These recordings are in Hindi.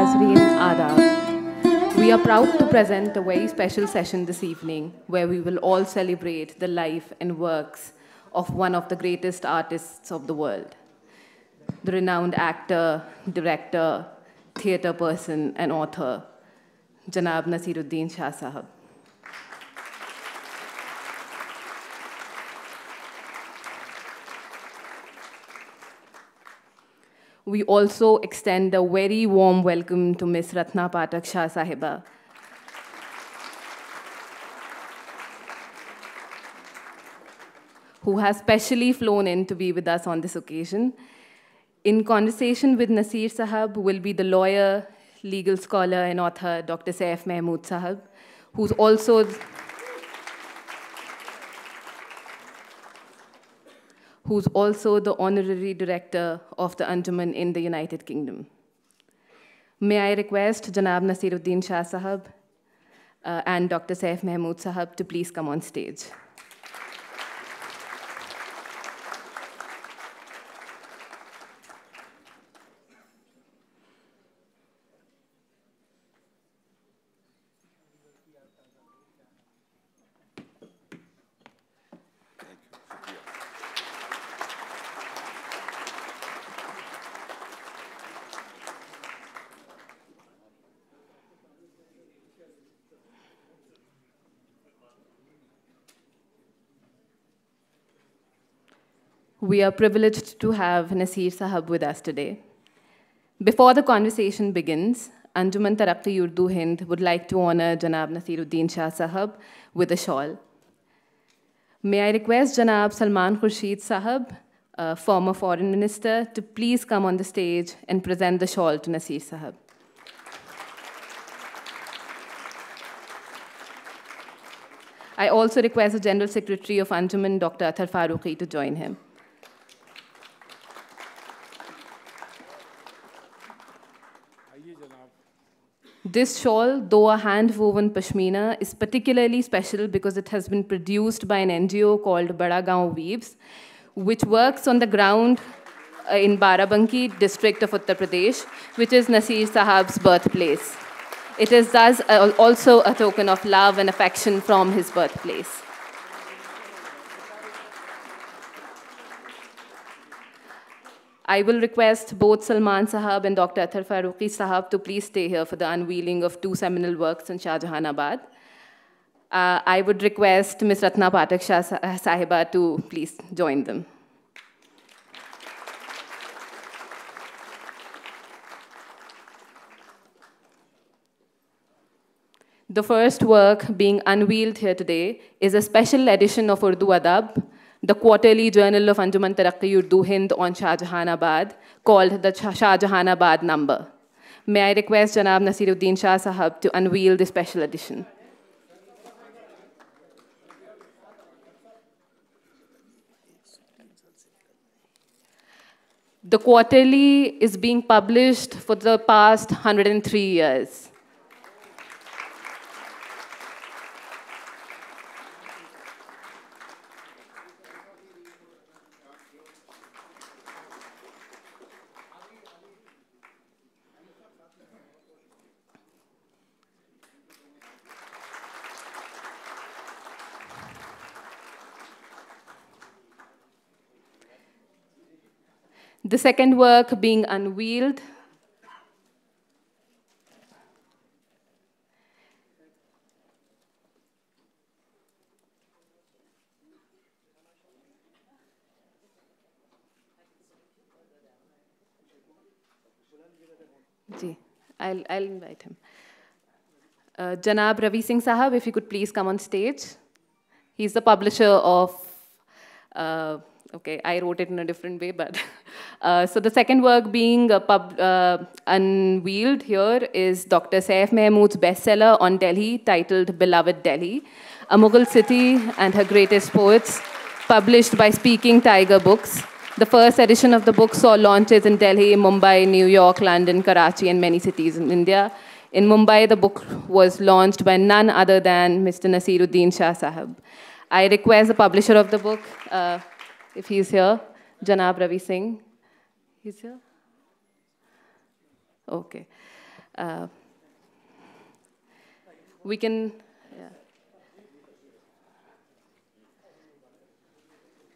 Adab. We are proud to present a very special session this evening where we will all celebrate the life and works of one of the greatest artists of the world, the renowned actor, director, theatre person, and author, Janab Nasiruddin Shah Sahab. we also extend a very warm welcome to Ms. Ratna Patak Shah Sahiba. who has specially flown in to be with us on this occasion. In conversation with Nasir Sahab will be the lawyer, legal scholar, and author, Dr. Saif Mahmood Sahab, who's also who's also the honorary director of the Andaman in the United Kingdom. May I request Janab Nasiruddin Shah Sahab uh, and Dr. Saif Mahmood Sahab to please come on stage. We are privileged to have Nasir Sahab with us today. Before the conversation begins, Anjuman Tarapti Urdu Hind would like to honor Janab Nasiruddin Shah Sahab with a shawl. May I request Janab Salman Khurshid Sahab, a former foreign minister, to please come on the stage and present the shawl to Nasir Sahab. I also request the General Secretary of Anjuman, Dr. Athar Farooqi, to join him. This shawl, though a hand-woven pashmina, is particularly special because it has been produced by an NGO called Badagaon Weaves, which works on the ground uh, in Barabanki district of Uttar Pradesh, which is Nasir Sahab's birthplace. It is thus uh, also a token of love and affection from his birthplace. I will request both Salman Sahab and Dr. Athar Farooqi Sahab to please stay here for the unveiling of two seminal works in Shah Jahanabad. Uh, I would request Ms. Ratna Patak Shah Sahiba to please join them. The first work being unveiled here today is a special edition of Urdu Adab the quarterly journal of Anjuman Tarakki Urdu Hind on Shahjahanabad called the Shahjahanabad number. May I request Janab Nasiruddin Shah Sahab to unveil the special edition. The quarterly is being published for the past 103 years. The second work being unveiled. I'll, I'll invite him. Uh, Janab Ravi Singh Sahab, if you could please come on stage. He's the publisher of uh, okay, I wrote it in a different way, but. Uh, so the second work being uh, pub, uh, unveiled here is Dr. Saif Mahmood's bestseller on Delhi titled Beloved Delhi, a Mughal city and her greatest poets, published by Speaking Tiger Books. The first edition of the book saw launches in Delhi, Mumbai, New York, London, Karachi, and many cities in India. In Mumbai, the book was launched by none other than Mr. Nasiruddin Shah Sahab. I request the publisher of the book, uh, if he's here, Janab Ravi Singh. He's here? Okay. Uh, we can. Yeah.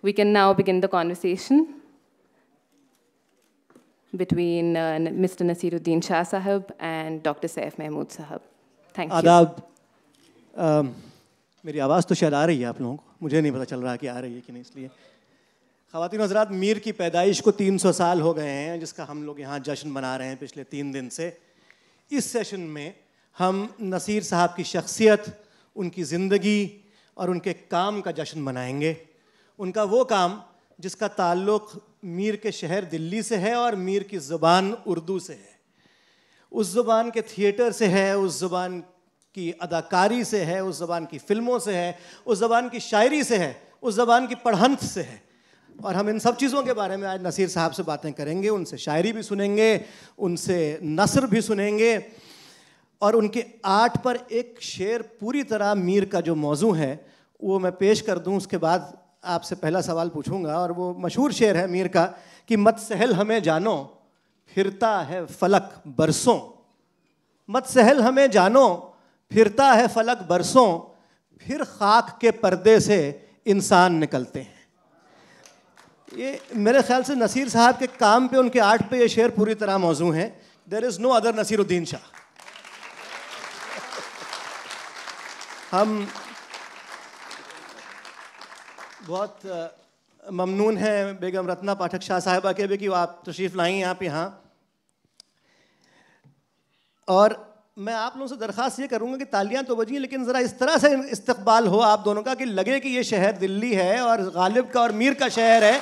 We can now begin the conversation between uh, Mr. Nasiruddin Shah Sahab and Dr. Saif Mahmood Sahab. Thank Adab. you. Um, मेरी आवाज़ तो शायद आ रही है आप लोगों को मुझे नहीं पता चल रहा कि आ रही है कि नहीं इसलिए खातिन हजरात मीर की पैदाइश को 300 साल हो गए हैं जिसका हम लोग यहाँ जश्न मना रहे हैं पिछले तीन दिन से इस सेशन में हम नसीर साहब की शख्सियत उनकी ज़िंदगी और उनके काम का जश्न मनाएंगे उनका वो काम जिसका ताल्लुक़ मीर के शहर दिल्ली से है और मीर की ज़ुबान उर्दू से है उस ज़ुबान के थिएटर से है उस ज़ुबान की अदाकारी से है उस ज़बान की फ़िल्मों से है उस ज़बान की शायरी से है उस ज़बान की पढ़ंत से है और हम इन सब चीज़ों के बारे में आज नसीर साहब से बातें करेंगे उनसे शायरी भी सुनेंगे उनसे नसर भी सुनेंगे और उनके आर्ट पर एक शेर पूरी तरह मीर का जो मौजू है वो मैं पेश कर दूँ उसके बाद आपसे पहला सवाल पूछूंगा और वो मशहूर शेर है मीर का कि मत सहल हमें जानो फिरता है फलक बरसों मत सहल हमें जानो फिरता है फलक बरसों फिर खाक के पर्दे से इंसान निकलते हैं ये मेरे ख्याल से नसीर साहब के काम पे उनके आर्ट पे ये शेर पूरी तरह मौजू है there is no other Naseeruddin Shah हम बहुत ममनून हैं बेगम रत्ना पाठक शाह साहिबा के भी कि आप तशरीफ़ लाई हैं आप यहाँ हाँ। और मैं आप लोगों से दरख्वास्त ये करूँगा कि तालियां तो बजिए लेकिन ज़रा इस तरह से इस्तबाल हो आप दोनों का कि लगे कि ये शहर दिल्ली है और गालिब का और मीर का शहर है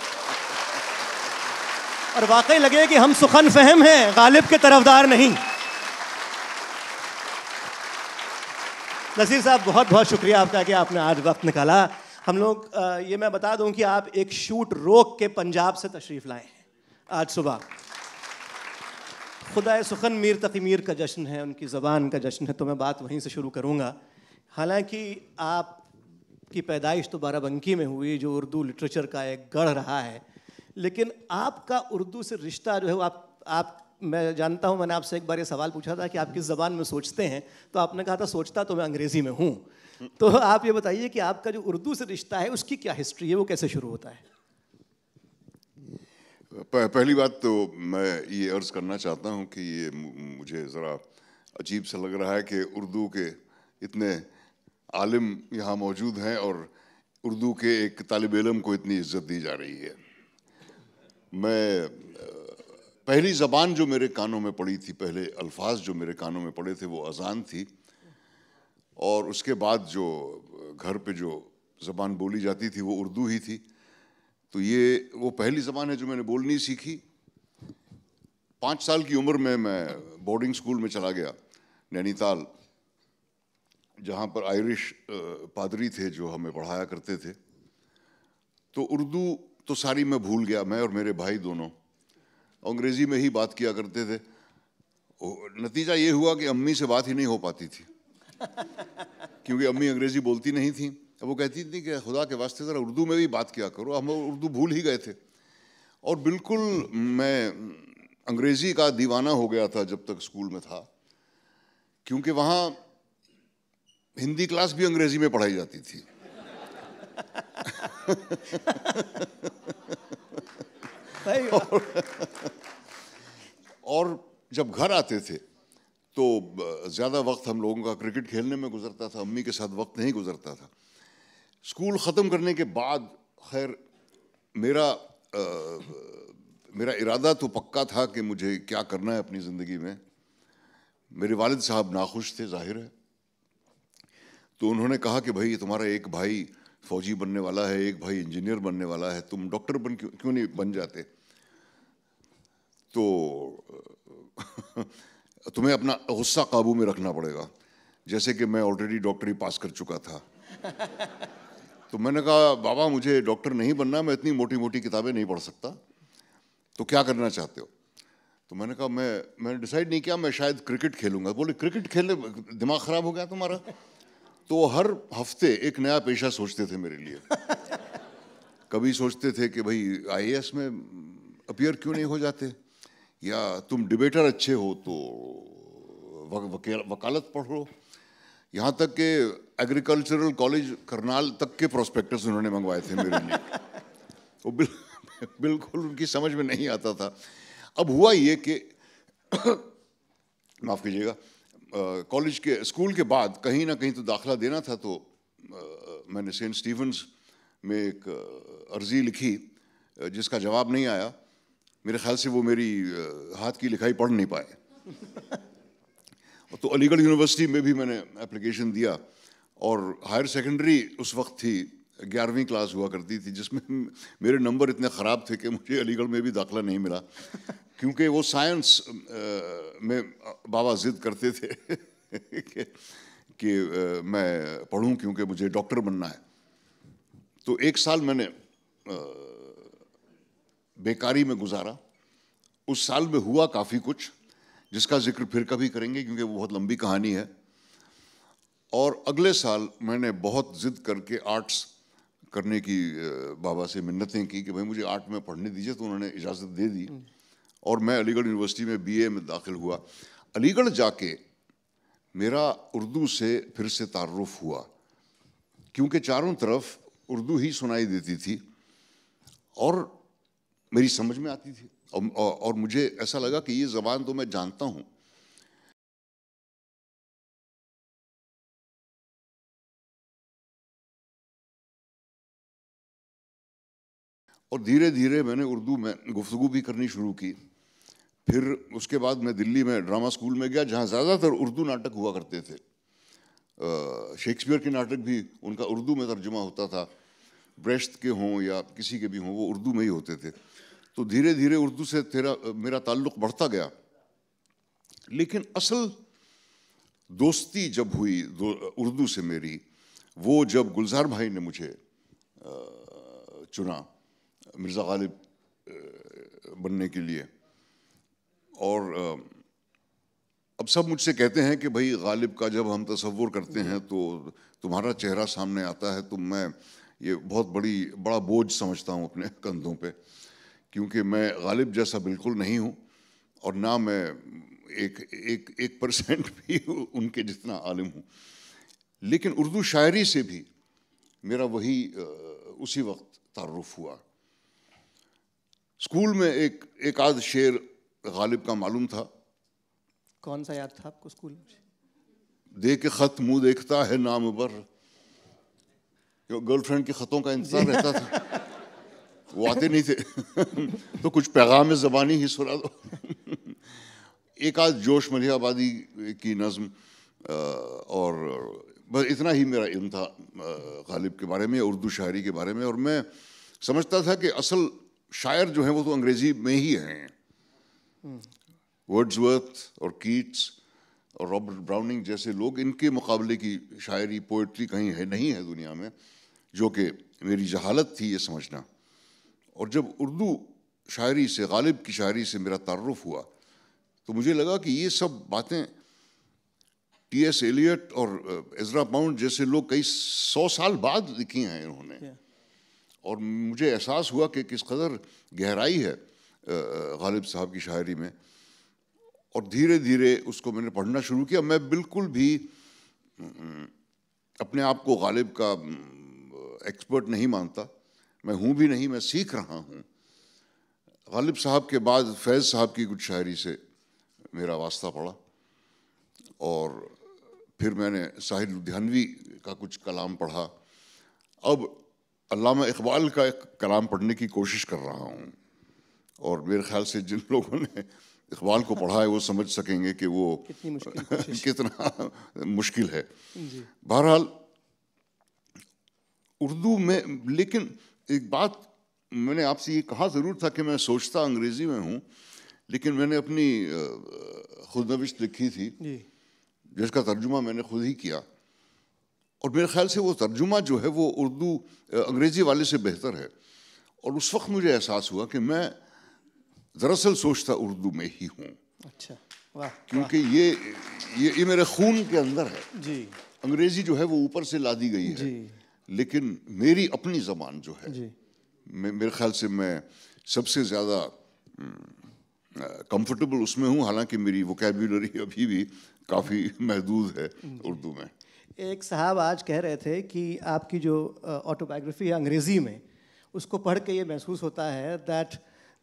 और वाकई लगे कि हम सुखन फहम हैं गालिब के तरफदार नहीं नसीर साहब बहुत बहुत शुक्रिया आपका कि आपने आज वक्त निकाला हम लोग ये मैं बता दूं कि आप एक शूट रोक के पंजाब से तशरीफ़ लाए हैं आज सुबह खुदा सुखन मीर तकी मीर का जश्न है उनकी ज़बान का जश्न है तो मैं बात वहीं से शुरू करूँगा हालांकि आप की पैदाइश तो बाराबंकी में हुई जो उर्दू लिटरेचर का एक गढ़ रहा है लेकिन आपका उर्दू से रिश्ता जो है वो आप आप मैं जानता हूँ मैंने आपसे एक बार ये सवाल पूछा था कि आप किस ज़बान में सोचते हैं तो आपने कहा था सोचता तो मैं अंग्रेज़ी में हूँ तो आप ये बताइए कि आपका जो उर्दू से रिश्ता है उसकी क्या हिस्ट्री है वो कैसे शुरू होता है पहली बात तो मैं ये अर्ज़ करना चाहता हूँ कि ये मुझे ज़रा अजीब सा लग रहा है कि उर्दू के इतने आलिम यहाँ मौजूद हैं और उर्दू के एक तालब इलम को इतनी इज्जत दी जा रही है मैं पहली ज़बान जो मेरे कानों में पड़ी थी पहले अल्फाज जो मेरे कानों में पड़े थे वो अजान थी और उसके बाद जो घर पे जो ज़बान बोली जाती थी वो उर्दू ही थी तो ये वो पहली जबान है जो मैंने बोलनी सीखी पाँच साल की उम्र में मैं बोर्डिंग स्कूल में चला गया नैनीताल जहाँ पर आयरिश पादरी थे जो हमें पढ़ाया करते थे तो उर्दू तो सारी मैं भूल गया मैं और मेरे भाई दोनों अंग्रेज़ी में ही बात किया करते थे नतीजा ये हुआ कि अम्मी से बात ही नहीं हो पाती थी क्योंकि अम्मी अंग्रेज़ी बोलती नहीं थी वो कहती थी कि खुदा के वास्ते ज़रा उर्दू में भी बात किया करो हम उर्दू भूल ही गए थे और बिल्कुल मैं अंग्रेज़ी का दीवाना हो गया था जब तक स्कूल में था क्योंकि वहाँ हिंदी क्लास भी अंग्रेज़ी में पढ़ाई जाती थी और, और जब घर आते थे तो ज़्यादा वक्त हम लोगों का क्रिकेट खेलने में गुजरता था अम्मी के साथ वक्त नहीं गुजरता था स्कूल ख़त्म करने के बाद खैर मेरा आ, मेरा इरादा तो पक्का था कि मुझे क्या करना है अपनी ज़िंदगी में मेरे वालिद साहब नाखुश थे जाहिर है तो उन्होंने कहा कि भाई तुम्हारा एक भाई फ़ौजी बनने वाला है एक भाई इंजीनियर बनने वाला है तुम डॉक्टर बन क्यों क्यों नहीं बन जाते तो तुम्हें अपना गुस्सा काबू में रखना पड़ेगा जैसे कि मैं ऑलरेडी डॉक्टरी पास कर चुका था तो मैंने कहा बाबा मुझे डॉक्टर नहीं बनना मैं इतनी मोटी मोटी किताबें नहीं पढ़ सकता तो क्या करना चाहते हो तो मैंने कहा मैं मैंने डिसाइड नहीं किया मैं शायद क्रिकेट खेलूंगा बोले क्रिकेट खेलने दिमाग ख़राब हो गया तुम्हारा तो हर हफ्ते एक नया पेशा सोचते थे मेरे लिए कभी सोचते थे कि भाई आई में अपियर क्यों नहीं हो जाते या तुम डिबेटर अच्छे हो तो वकालत पढ़ो यहाँ तक कि एग्रीकल्चरल कॉलेज करनाल तक के प्रोस्पेक्टर्स उन्होंने मंगवाए थे मेरे लिए वो बिल, बिल्कुल उनकी समझ में नहीं आता था अब हुआ ये कि माफ़ कीजिएगा कॉलेज के स्कूल के बाद कहीं ना कहीं तो दाखला देना था तो आ, मैंने सेंट स्टीफन्स में एक अर्जी लिखी जिसका जवाब नहीं आया मेरे ख्याल से वो मेरी हाथ की लिखाई पढ़ नहीं पाए तो अलीगढ़ यूनिवर्सिटी में भी मैंने एप्लीकेशन दिया और हायर सेकेंडरी उस वक्त थी ग्यारहवीं क्लास हुआ करती थी जिसमें मेरे नंबर इतने ख़राब थे कि मुझे अलीगढ़ में भी दाखला नहीं मिला क्योंकि वो साइंस में बाबा जिद करते थे कि, कि मैं पढ़ूँ क्योंकि मुझे डॉक्टर बनना है तो एक साल मैंने बेकारी में गुजारा उस साल में हुआ काफ़ी कुछ जिसका जिक्र फिर कभी करेंगे क्योंकि वो बहुत लंबी कहानी है और अगले साल मैंने बहुत ज़िद करके आर्ट्स करने की बाबा से मिन्नतें की कि भाई मुझे आर्ट में पढ़ने दीजिए तो उन्होंने इजाज़त दे दी और मैं अलीगढ़ यूनिवर्सिटी में बीए में दाखिल हुआ अलीगढ़ जाके मेरा उर्दू से फिर से तारफ़ हुआ क्योंकि चारों तरफ उर्दू ही सुनाई देती थी और मेरी समझ में आती थी और, और मुझे ऐसा लगा कि ये ज़बान तो मैं जानता हूँ और धीरे धीरे मैंने उर्दू में गुफ्तु भी करनी शुरू की फिर उसके बाद मैं दिल्ली में ड्रामा स्कूल में गया जहाँ ज़्यादातर उर्दू नाटक हुआ करते थे शेक्सपियर के नाटक भी उनका उर्दू में तर्जुमा होता था ब्रेस्ट के हों या किसी के भी हों वो उर्दू में ही होते थे तो धीरे धीरे उर्दू से तेरा मेरा ताल्लुक बढ़ता गया लेकिन असल दोस्ती जब हुई दो, उर्दू से मेरी वो जब गुलजार भाई ने मुझे चुना मिर्ज़ा गालिब बनने के लिए और अब सब मुझसे कहते हैं कि भाई गालिब का जब हम तस्वुर करते हैं तो तुम्हारा चेहरा सामने आता है तो मैं ये बहुत बड़ी बड़ा बोझ समझता हूँ अपने कंधों पे क्योंकि मैं गालिब जैसा बिल्कुल नहीं हूँ और ना मैं एक एक एक परसेंट भी उनके जितना आलिम हूँ लेकिन उर्दू शायरी से भी मेरा वही उसी वक्त तारफ़ हुआ स्कूल में एक एक आध शेर गालिब का मालूम था कौन सा याद था आपको स्कूल में दे के ख़त मुंह देखता है नाम पर गर्लफ्रेंड के ख़तों का इंतज़ार रहता था वो आते नहीं थे तो कुछ पैगाम ज़बानी ही सुना दो एक आध जोश मलियाबादी की नज्म और बस इतना ही मेरा इल्म था गालिब के बारे में उर्दू शायरी के बारे में और मैं समझता था कि असल शायर जो हैं वो तो अंग्रेजी में ही हैं वर्ड्सवर्थ और कीट्स और रॉबर्ट ब्राउनिंग जैसे लोग इनके मुकाबले की शायरी पोइट्री कहीं है नहीं है दुनिया में जो कि मेरी जहालत थी ये समझना और जब उर्दू शायरी से गालिब की शायरी से मेरा तारफ़ हुआ तो मुझे लगा कि ये सब बातें टी एस एलियट और एजरा पाउंड जैसे लोग कई सौ साल बाद लिखी हैं इन्होंने yeah. और मुझे एहसास हुआ कि किस कदर गहराई है गालिब साहब की शायरी में और धीरे धीरे उसको मैंने पढ़ना शुरू किया मैं बिल्कुल भी अपने आप को गालिब का एक्सपर्ट नहीं मानता मैं हूँ भी नहीं मैं सीख रहा हूँ गालिब साहब के बाद फैज़ साहब की कुछ शायरी से मेरा वास्ता पड़ा और फिर मैंने साहिल लुधियानवी का कुछ कलाम पढ़ा अब अलामा इकबाल का एक कलाम पढ़ने की कोशिश कर रहा हूँ और मेरे ख्याल से जिन लोगों ने इकबाल को पढ़ा है वो समझ सकेंगे कि वो मुश्किल कितना मुश्किल है बहरहाल उर्दू में लेकिन एक बात मैंने आपसे ये कहा ज़रूर था कि मैं सोचता अंग्रेज़ी में हूँ लेकिन मैंने अपनी खुदनविश लिखी थी जिसका तर्जुमा मैंने खुद ही किया और मेरे ख्याल से वो तर्जुमा जो है वो उर्दू अंग्रेज़ी वाले से बेहतर है और उस वक्त मुझे एहसास हुआ कि मैं दरअसल सोचता उर्दू में ही हूँ अच्छा वाह क्योंकि ये, ये ये मेरे खून के अंदर है जी अंग्रेज़ी जो है वो ऊपर से ला दी गई है लेकिन मेरी अपनी ज़बान जो है जी मेरे ख्याल से मैं सबसे ज़्यादा कंफर्टेबल उसमें हूँ हालांकि मेरी वोकेबुलरी अभी भी काफ़ी महदूद है उर्दू में एक साहब आज कह रहे थे कि आपकी जो ऑटोबायोग्राफी है अंग्रेज़ी में उसको पढ़ के ये महसूस होता है that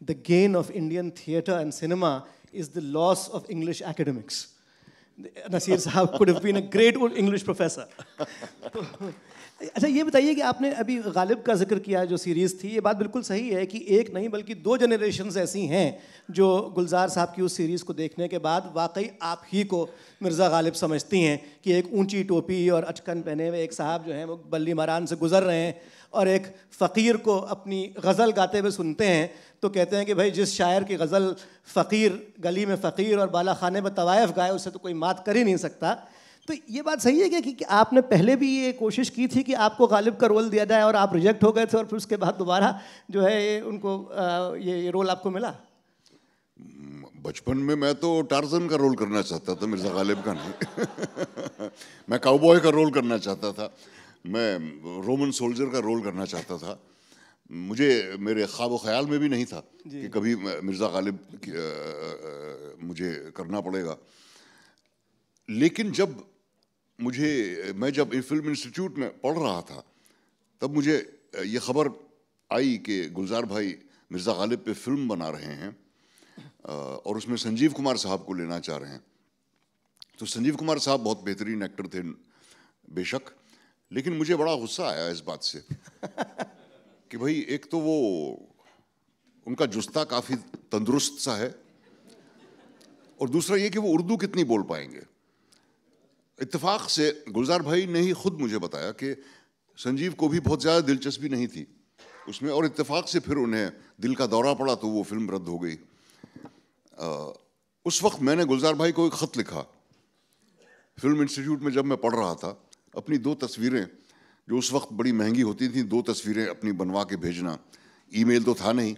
the gain of Indian theatre and cinema is the loss of English academics Naseer साहब could have been a great English professor अच्छा ये बताइए कि आपने अभी गालिब का जिक्र किया जो सीरीज़ थी ये बात बिल्कुल सही है कि एक नहीं बल्कि दो जनरेशन ऐसी हैं जो गुलजार साहब की उस सीरीज़ को देखने के बाद वाकई आप ही को मिर्ज़ा गालिब समझती हैं कि एक ऊंची टोपी और अचकन पहने हुए एक साहब जो हैं वो बल्ली मारान से गुजर रहे हैं और एक फ़कीर को अपनी गज़ल गाते हुए सुनते हैं तो कहते हैं कि भाई जिस शायर की गज़ल फ़कीर गली में फ़कीर और बाला खाने में तवायफ़ गाए उससे तो कोई मात कर ही नहीं सकता तो ये बात सही है क्या कि, कि आपने पहले भी ये कोशिश की थी कि आपको गालिब का रोल दिया जाए और आप रिजेक्ट हो गए थे और फिर उसके बाद दोबारा जो है ये उनको ये, ये रोल आपको मिला हम्म, बचपन में मैं तो टार्जन का रोल करना चाहता था मिर्ज़ा गालिब का नहीं मैं काउबॉय का रोल करना चाहता था मैं रोमन सोल्जर का रोल करना चाहता था मुझे मेरे ख्वाब ख्याल में भी नहीं था कि कभी मिर्ज़ा गालिब मुझे करना पड़ेगा लेकिन जब मुझे मैं जब फिल्म इंस्टीट्यूट में पढ़ रहा था तब मुझे ये खबर आई कि गुलजार भाई मिर्ज़ा गालिब पे फिल्म बना रहे हैं और उसमें संजीव कुमार साहब को लेना चाह रहे हैं तो संजीव कुमार साहब बहुत बेहतरीन एक्टर थे बेशक लेकिन मुझे बड़ा गुस्सा आया इस बात से कि भाई एक तो वो उनका जुस्ता काफ़ी तंदुरुस्त सा है और दूसरा ये कि वो उर्दू कितनी बोल पाएंगे इतफाक़ से गुलजार भाई ने ही खुद मुझे बताया कि संजीव को भी बहुत ज़्यादा दिलचस्पी नहीं थी उसमें और इतफाक़ से फिर उन्हें दिल का दौरा पड़ा तो वो फिल्म रद्द हो गई उस वक्त मैंने गुलजार भाई को एक ख़त लिखा फिल्म इंस्टीट्यूट में जब मैं पढ़ रहा था अपनी दो तस्वीरें जो उस वक्त बड़ी महंगी होती थी दो तस्वीरें अपनी बनवा के भेजना ईमेल तो था नहीं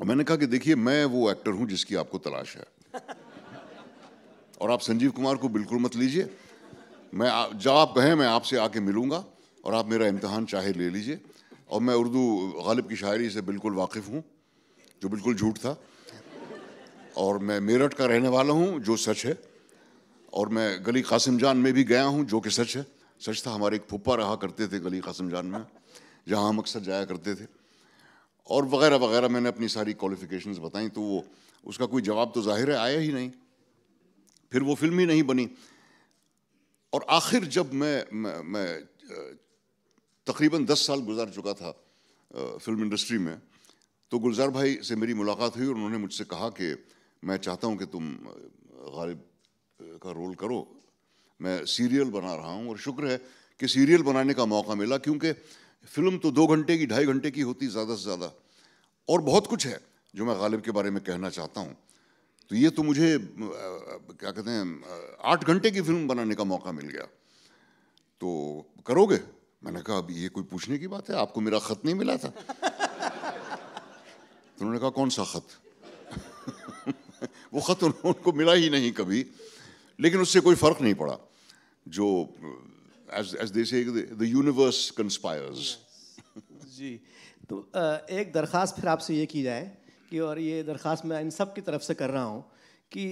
और मैंने कहा कि देखिए मैं वो एक्टर हूँ जिसकी आपको तलाश है और आप संजीव कुमार को बिल्कुल मत लीजिए मैं जब आप कहें मैं आपसे आके मिलूँगा और आप मेरा इम्तहान चाहे ले लीजिए और मैं उर्दू गालिब की शायरी से बिल्कुल वाकिफ़ हूँ जो बिल्कुल झूठ था और मैं मेरठ का रहने वाला हूँ जो सच है और मैं गली कासिम जान में भी गया हूँ जो कि सच है सच था हमारे एक फुप्पा रहा करते थे गली कासिम जान में जहाँ हम अक्सर जाया करते थे और वगैरह वगैरह मैंने अपनी सारी क्वालिफ़िकेशंस बताई तो वो उसका कोई जवाब तो जाहिर है आया ही नहीं फिर वो फिल्म ही नहीं बनी और आखिर जब मैं मैं, मैं तकरीबन दस साल गुजार चुका था फिल्म इंडस्ट्री में तो गुलजार भाई से मेरी मुलाकात हुई और उन्होंने मुझसे कहा कि मैं चाहता हूँ कि तुम गालिब का रोल करो मैं सीरियल बना रहा हूँ और शुक्र है कि सीरियल बनाने का मौका मिला क्योंकि फिल्म तो दो घंटे की ढाई घंटे की होती ज़्यादा से ज़्यादा और बहुत कुछ है जो मैं गालिब के बारे में कहना चाहता हूँ तो ये तो मुझे क्या कहते हैं आठ घंटे की फिल्म बनाने का मौका मिल गया तो करोगे मैंने कहा अब ये कोई पूछने की बात है आपको मेरा ख़त नहीं मिला था तो उन्होंने कहा कौन सा ख़त वो ख़त उनको मिला ही नहीं कभी लेकिन उससे कोई फ़र्क नहीं पड़ा जो एज एज दे से द यूनिवर्स कंस्पायर्स जी तो एक दरख्वास्त फिर आपसे ये की जाए की और ये दरख्वास्त मैं इन सब की तरफ से कर रहा हूँ कि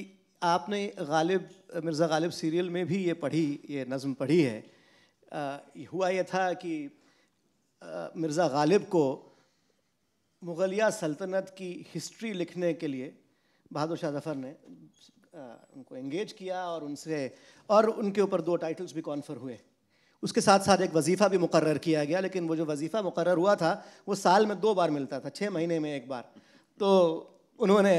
आपने गालिब मिर्ज़ा गालिब सीरियल में भी ये पढ़ी ये नज़म पढ़ी है आ, हुआ यह था कि मिर्ज़ा गालिब को मुग़लिया सल्तनत की हिस्ट्री लिखने के लिए बहादुर शाह जफ़र ने आ, उनको एंगेज किया और उनसे और उनके ऊपर दो टाइटल्स भी कॉन्फ़र हुए उसके साथ साथ एक वजीफ़ा भी मुकर किया गया लेकिन वो जो वजीफ़ा मुकर हुआ था वो साल में दो बार मिलता था छः महीने में एक बार तो उन्होंने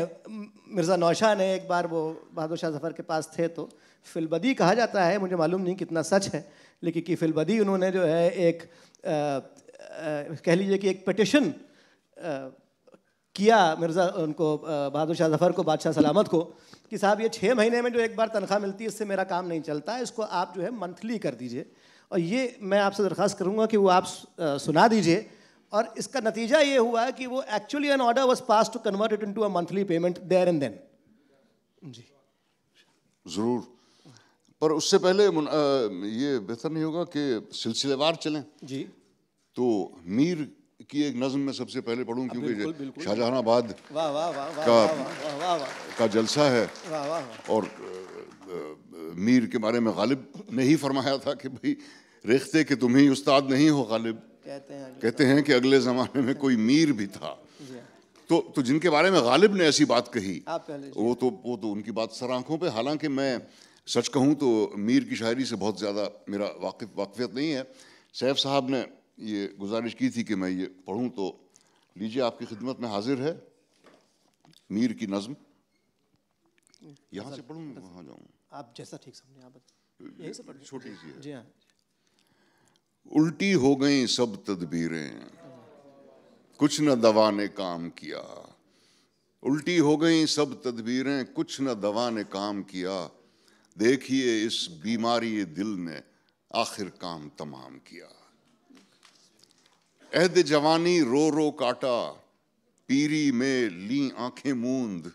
मिर्ज़ा नौशाह ने एक बार वो बहादुर शाह जफ़र के पास थे तो फिलबदी कहा जाता है मुझे मालूम नहीं कितना सच है लेकिन कि फिलबदी उन्होंने जो है एक आ, आ, कह लीजिए कि एक पटिशन किया मिर्ज़ा उनको बहादुर शाह जफ़र को बादशाह सलामत को कि साहब ये छः महीने में जो एक बार तनख्वाह मिलती है इससे मेरा काम नहीं चलता इसको आप जो है मंथली कर दीजिए और ये मैं आपसे दरख्वास्त करूँगा कि वो आप सुना दीजिए और इसका नतीजा ये हुआ कि वो actually an order was passed to convert it into a monthly payment there and then जी ज़रूर पर उससे पहले ये बेहतर नहीं होगा कि सिलसिलेवार चलें जी तो मीर की एक नज्म में सबसे पहले पढ़ूं हाँ, क्योंकि शाहजहानाबाद का का जलसा है और मीर के बारे में गालिब ने ही फरमाया था कि भाई रेखते कि तुम ही उस्ताद नहीं हो गालिब कहते हैं कहते हैं कि अगले ज़माने में कोई मीर भी था तो तो जिनके बारे में गालिब ने ऐसी बात कही वो तो वो तो उनकी बात सर आंखों पर हालांकि मैं सच कहूँ तो मीर की शायरी से बहुत ज़्यादा मेरा वाकिफ वाकफियत नहीं है सैफ साहब ने ये गुजारिश की थी कि मैं ये पढ़ूँ तो लीजिए आपकी खिदमत में हाजिर है मीर की नज्म यहाँ से पढ़ूँ वहाँ जाऊँ आप जैसा ठीक समझे आप छोटी सी है जी हाँ उल्टी हो गई सब तदबीरें कुछ न दवा ने काम किया उल्टी हो गई सब तदबीरें कुछ न दवा ने काम किया देखिए इस बीमारी दिल ने आखिर काम तमाम किया एहद जवानी रो रो काटा पीरी में ली आंखें मूंद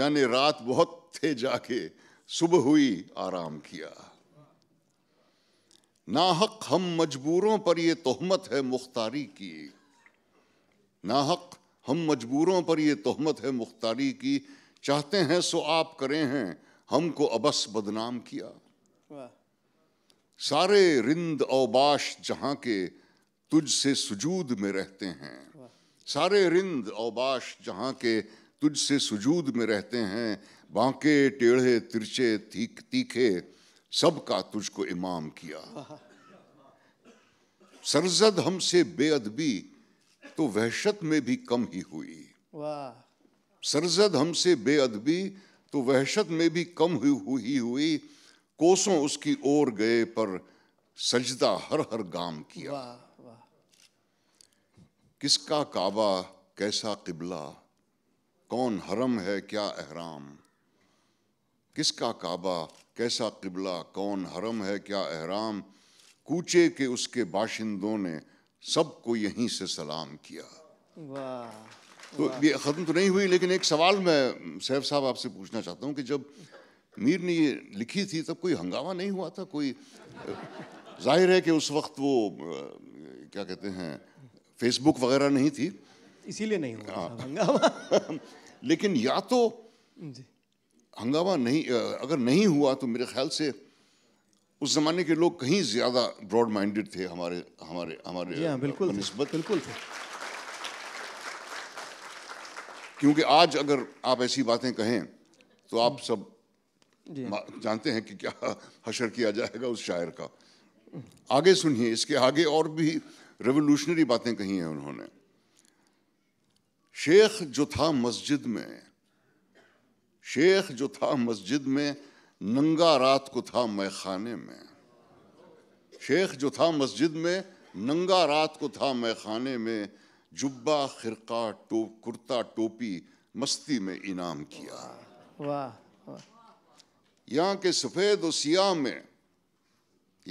यानी रात बहुत थे जाके सुबह हुई आराम किया नाहक हम मजबूरों पर ये तोहमत है मुख्तारी की नाहक हम मजबूरों पर ये तोहमत है मुख्तारी की चाहते हैं सो आप करें हैं हमको अबस बदनाम किया सारे रिंद औबाश जहां के तुझ से सुजूद में रहते हैं सारे रिंद औबाश जहाँ के तुझ से सुजूद में रहते हैं बांके टेढ़े तिरछे तीखे तीखे सबका तुझको इमाम किया सरजद हमसे बेअदबी तो वहशत में भी कम ही हुई सरजद हमसे बेअदबी तो वहशत में भी कम हुई हुई, हुई कोसों उसकी ओर गए पर सजदा हर हर गाम किया किसका काबा कैसा किबला कौन हरम है क्या अहराम किसका काबा कैसा किबला कौन हरम है क्या अहराम कूचे के उसके बाशिंदों ने सबको यहीं से सलाम किया तो ये ख़त्म तो नहीं हुई लेकिन एक सवाल मैं सैफ साहब आपसे पूछना चाहता हूँ कि जब मीर ने ये लिखी थी तब कोई हंगामा नहीं हुआ था कोई जाहिर है कि उस वक्त वो क्या कहते हैं फेसबुक वगैरह नहीं थी इसीलिए नहीं हुआ हाँ। हंगामा लेकिन या तो हंगामा नहीं अगर नहीं हुआ तो मेरे ख्याल से उस ज़माने के लोग कहीं ज़्यादा ब्रॉड माइंडेड थे हमारे हमारे हमारे हाँ, बिल्कुल नस्बत बिल्कुल थे। क्योंकि आज अगर आप ऐसी बातें कहें तो आप हम्म। सब हाँ। जानते हैं कि क्या हशर किया जाएगा उस शायर का आगे सुनिए इसके आगे और भी रेवोल्यूशनरी बातें कही हैं उन्होंने शेख जो था मस्जिद में शेख जो था मस्जिद में नंगा रात को था मैखाने खाने में शेख जो था मस्जिद में नंगा रात को था मैखाने खाने में जुब्बा खिरका टो, कुर्ता टोपी मस्ती में इनाम किया वाह यहाँ के सफ़ेद और सियाह में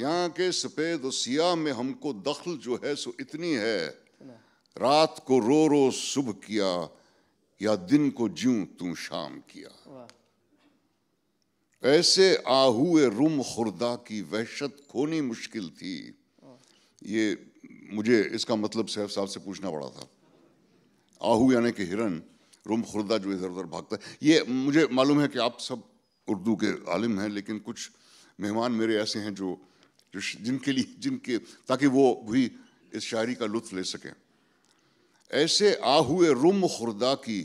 यहाँ के सफ़ेद और सियाह में हमको दखल जो है सो इतनी है रात को रो रो सुबह किया या दिन को ज्यूं तू शाम किया ऐसे आहुए रुम खुर्दा की वहशत खोनी मुश्किल थी ये मुझे इसका मतलब सैफ साहब से पूछना पड़ा था आहू यानी कि हिरन रुम खुर्दा जो इधर उधर भागता है ये मुझे मालूम है कि आप सब उर्दू के आलिम हैं लेकिन कुछ मेहमान मेरे ऐसे हैं जो जिनके लिए जिनके ताकि वो भी इस शायरी का लुत्फ ले सकें ऐसे आ हुए रुम खुर्दा की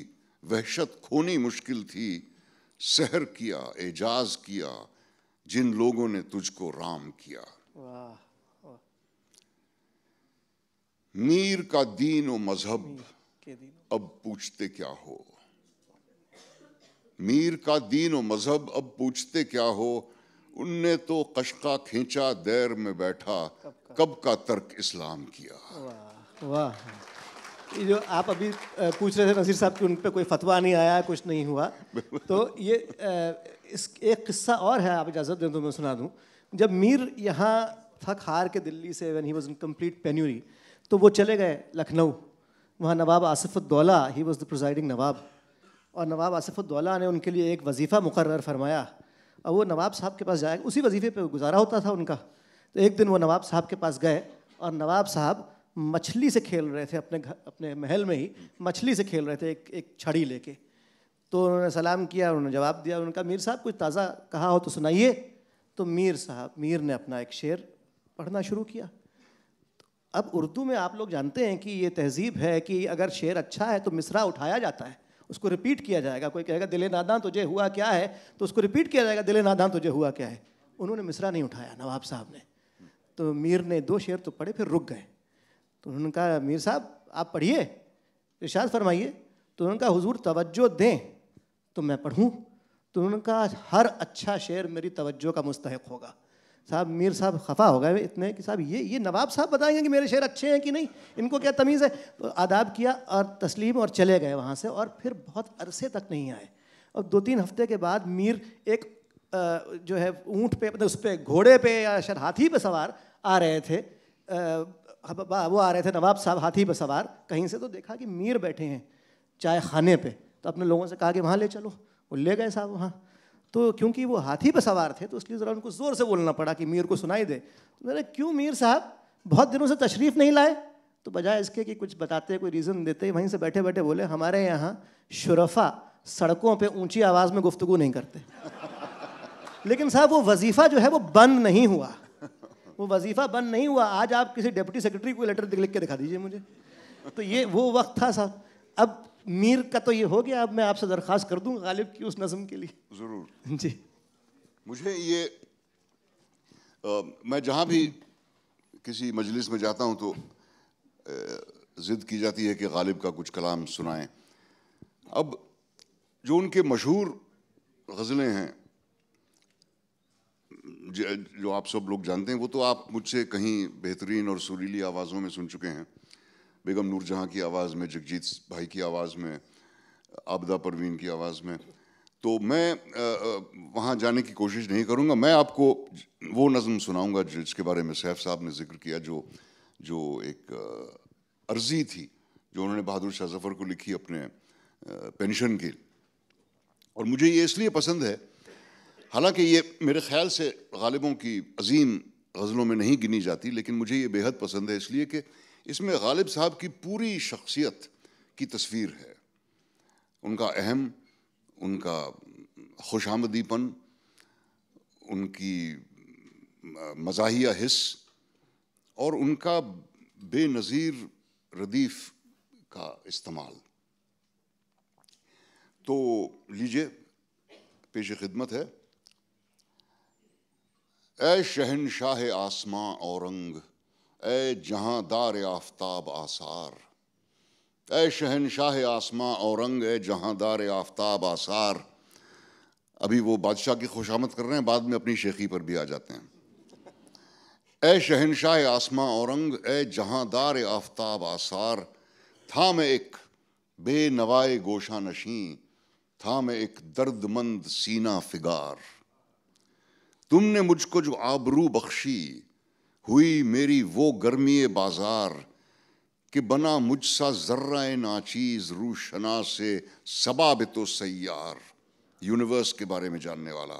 वहशत खोनी मुश्किल थी सहर किया एजाज किया जिन लोगों ने तुझको राम किया मीर का दीन और मजहब अब पूछते क्या हो मीर का दीन और मजहब अब पूछते क्या हो उनने तो कशका खींचा देर में बैठा कब का तर्क इस्लाम किया वाह वाह ये जो आप अभी पूछ रहे थे नसीर साहब कि उन पर कोई फतवा नहीं आया कुछ नहीं हुआ तो ये इस एक किस्सा और है आप इजाज़त दें तो मैं सुना दूँ जब मीर यहाँ थक हार के दिल्ली से when he was in complete penury तो वो चले गए लखनऊ वहाँ Nawab Asafuddaula he was the presiding Nawab और नवाब आसफ़ुद्दौला ने उनके लिए एक वजीफ़ा मुकर फरमाया और वो नवाब साहब के पास जाएगा उसी वजीफे पर गुजारा होता था उनका तो एक दिन वो नवाब साहब के पास गए और नवाब साहब मछली से खेल रहे थे अपने घर अपने महल में ही मछली से खेल रहे थे एक एक छड़ी लेके तो उन्होंने सलाम किया उन्होंने जवाब दिया उन्होंने कहा मीर साहब कुछ ताज़ा कहा हो तो सुनाइए तो मीर साहब मीर ने अपना एक शेर पढ़ना शुरू किया तो अब उर्दू में आप लोग जानते हैं कि ये तहजीब है कि अगर शेर अच्छा है तो मिसरा उठाया जाता है उसको रिपीट किया जाएगा कोई कहेगा दिले नादान तुझे हुआ क्या है तो उसको रिपीट किया जाएगा दिले नादान तुझे हुआ क्या है उन्होंने मिसरा नहीं उठाया नवाब साहब ने तो मीर ने दो शेर तो पढ़े फिर रुक गए तो उन्होंने कहा मीर साहब आप पढ़िए इर्शाद फरमाइए तो उन्होंने कहा हुजूर तवज्जो दें तो मैं पढ़ूँ तो उन्होंने कहा हर अच्छा शेर मेरी तवज्जो का मुस्तक होगा साहब मीर साहब खफा हो गए इतने कि साहब ये ये नवाब साहब बताएंगे कि मेरे शेर अच्छे हैं कि नहीं इनको क्या तमीज़ है तो आदाब किया और तस्लीम और चले गए वहाँ से और फिर बहुत अरसे तक नहीं आए और दो तीन हफ्ते के बाद मीर एक जो है ऊँट पे मतलब उस पर घोड़े पे या शायद हाथी पे सवार आ रहे थे वो आ रहे थे नवाब साहब हाथी पर सवार कहीं से तो देखा कि मीर बैठे हैं चाय खाने पे तो अपने लोगों से कहा कि वहाँ ले चलो वो ले गए साहब वहाँ तो क्योंकि वो हाथी पर सवार थे तो इसलिए ज़रा उनको ज़ोर से बोलना पड़ा कि मीर को सुनाई दे तो क्यों मीर साहब बहुत दिनों से तशरीफ़ नहीं लाए तो बजाय इसके कि कुछ बताते कोई रीज़न देते वहीं से बैठे बैठे बोले हमारे यहाँ शुरफा सड़कों पर ऊँची आवाज़ में गुफ्तु नहीं करते लेकिन साहब वो वजीफ़ा जो है वो बंद नहीं हुआ वो वजीफ़ा बंद नहीं हुआ आज आप किसी डिप्टी सेक्रेटरी को लेटर लिख के दिखा दीजिए मुझे तो ये वो वक्त था साहब अब मीर का तो ये हो गया अब मैं आपसे दरख्वास्त कर दूँ गालिब की उस नज़म के लिए ज़रूर जी मुझे ये आ, मैं जहाँ भी किसी मजलिस में जाता हूँ तो ज़िद की जाती है कि गालिब का कुछ कलाम सुनाएं अब जो उनके मशहूर गज़लें हैं जो आप सब लोग जानते हैं वो तो आप मुझसे कहीं बेहतरीन और सुरीली आवाज़ों में सुन चुके हैं बेगम नूरजहाँ की आवाज़ में जगजीत भाई की आवाज़ में आबदा परवीन की आवाज़ में तो मैं वहाँ जाने की कोशिश नहीं करूँगा मैं आपको वो नज़म सुनाऊँगा जिसके बारे में सैफ साहब ने जिक्र किया जो जो एक अर्जी थी जो उन्होंने बहादुर शाह जफ़र को लिखी अपने पेंशन के और मुझे ये इसलिए पसंद है हालांकि ये मेरे ख्याल से गालिबों की अजीम गज़लों में नहीं गिनी जाती लेकिन मुझे ये बेहद पसंद है इसलिए कि इसमें गालिब साहब की पूरी शख्सियत की तस्वीर है उनका अहम उनका खुश आमदीपन उनकी मजाहिया हिस्स और उनका बेनज़ीर रदीफ का इस्तेमाल तो लीजिए पेश खिदमत है ए शहनशाह आसमां औरंग ए दार आफ्ताब आसार ए शहनशाह आसमां औरंग ए दार आफ्ताब आसार अभी वो बादशाह की खुशामद कर रहे हैं बाद में अपनी शेखी पर भी आ जाते हैं ए शहनशाह आसमां औरंग ए दार आफ्ताब आसार था मैं एक बेनवाए गोशा नशीं था मैं एक दर्दमंद सीना फिगार तुमने मुझको जो आबरू बख्शी हुई मेरी वो गर्मी बाजार कि बना मुझसा जर्रा नाचीज रूशना से सबाब तो सैार यूनिवर्स के बारे में जानने वाला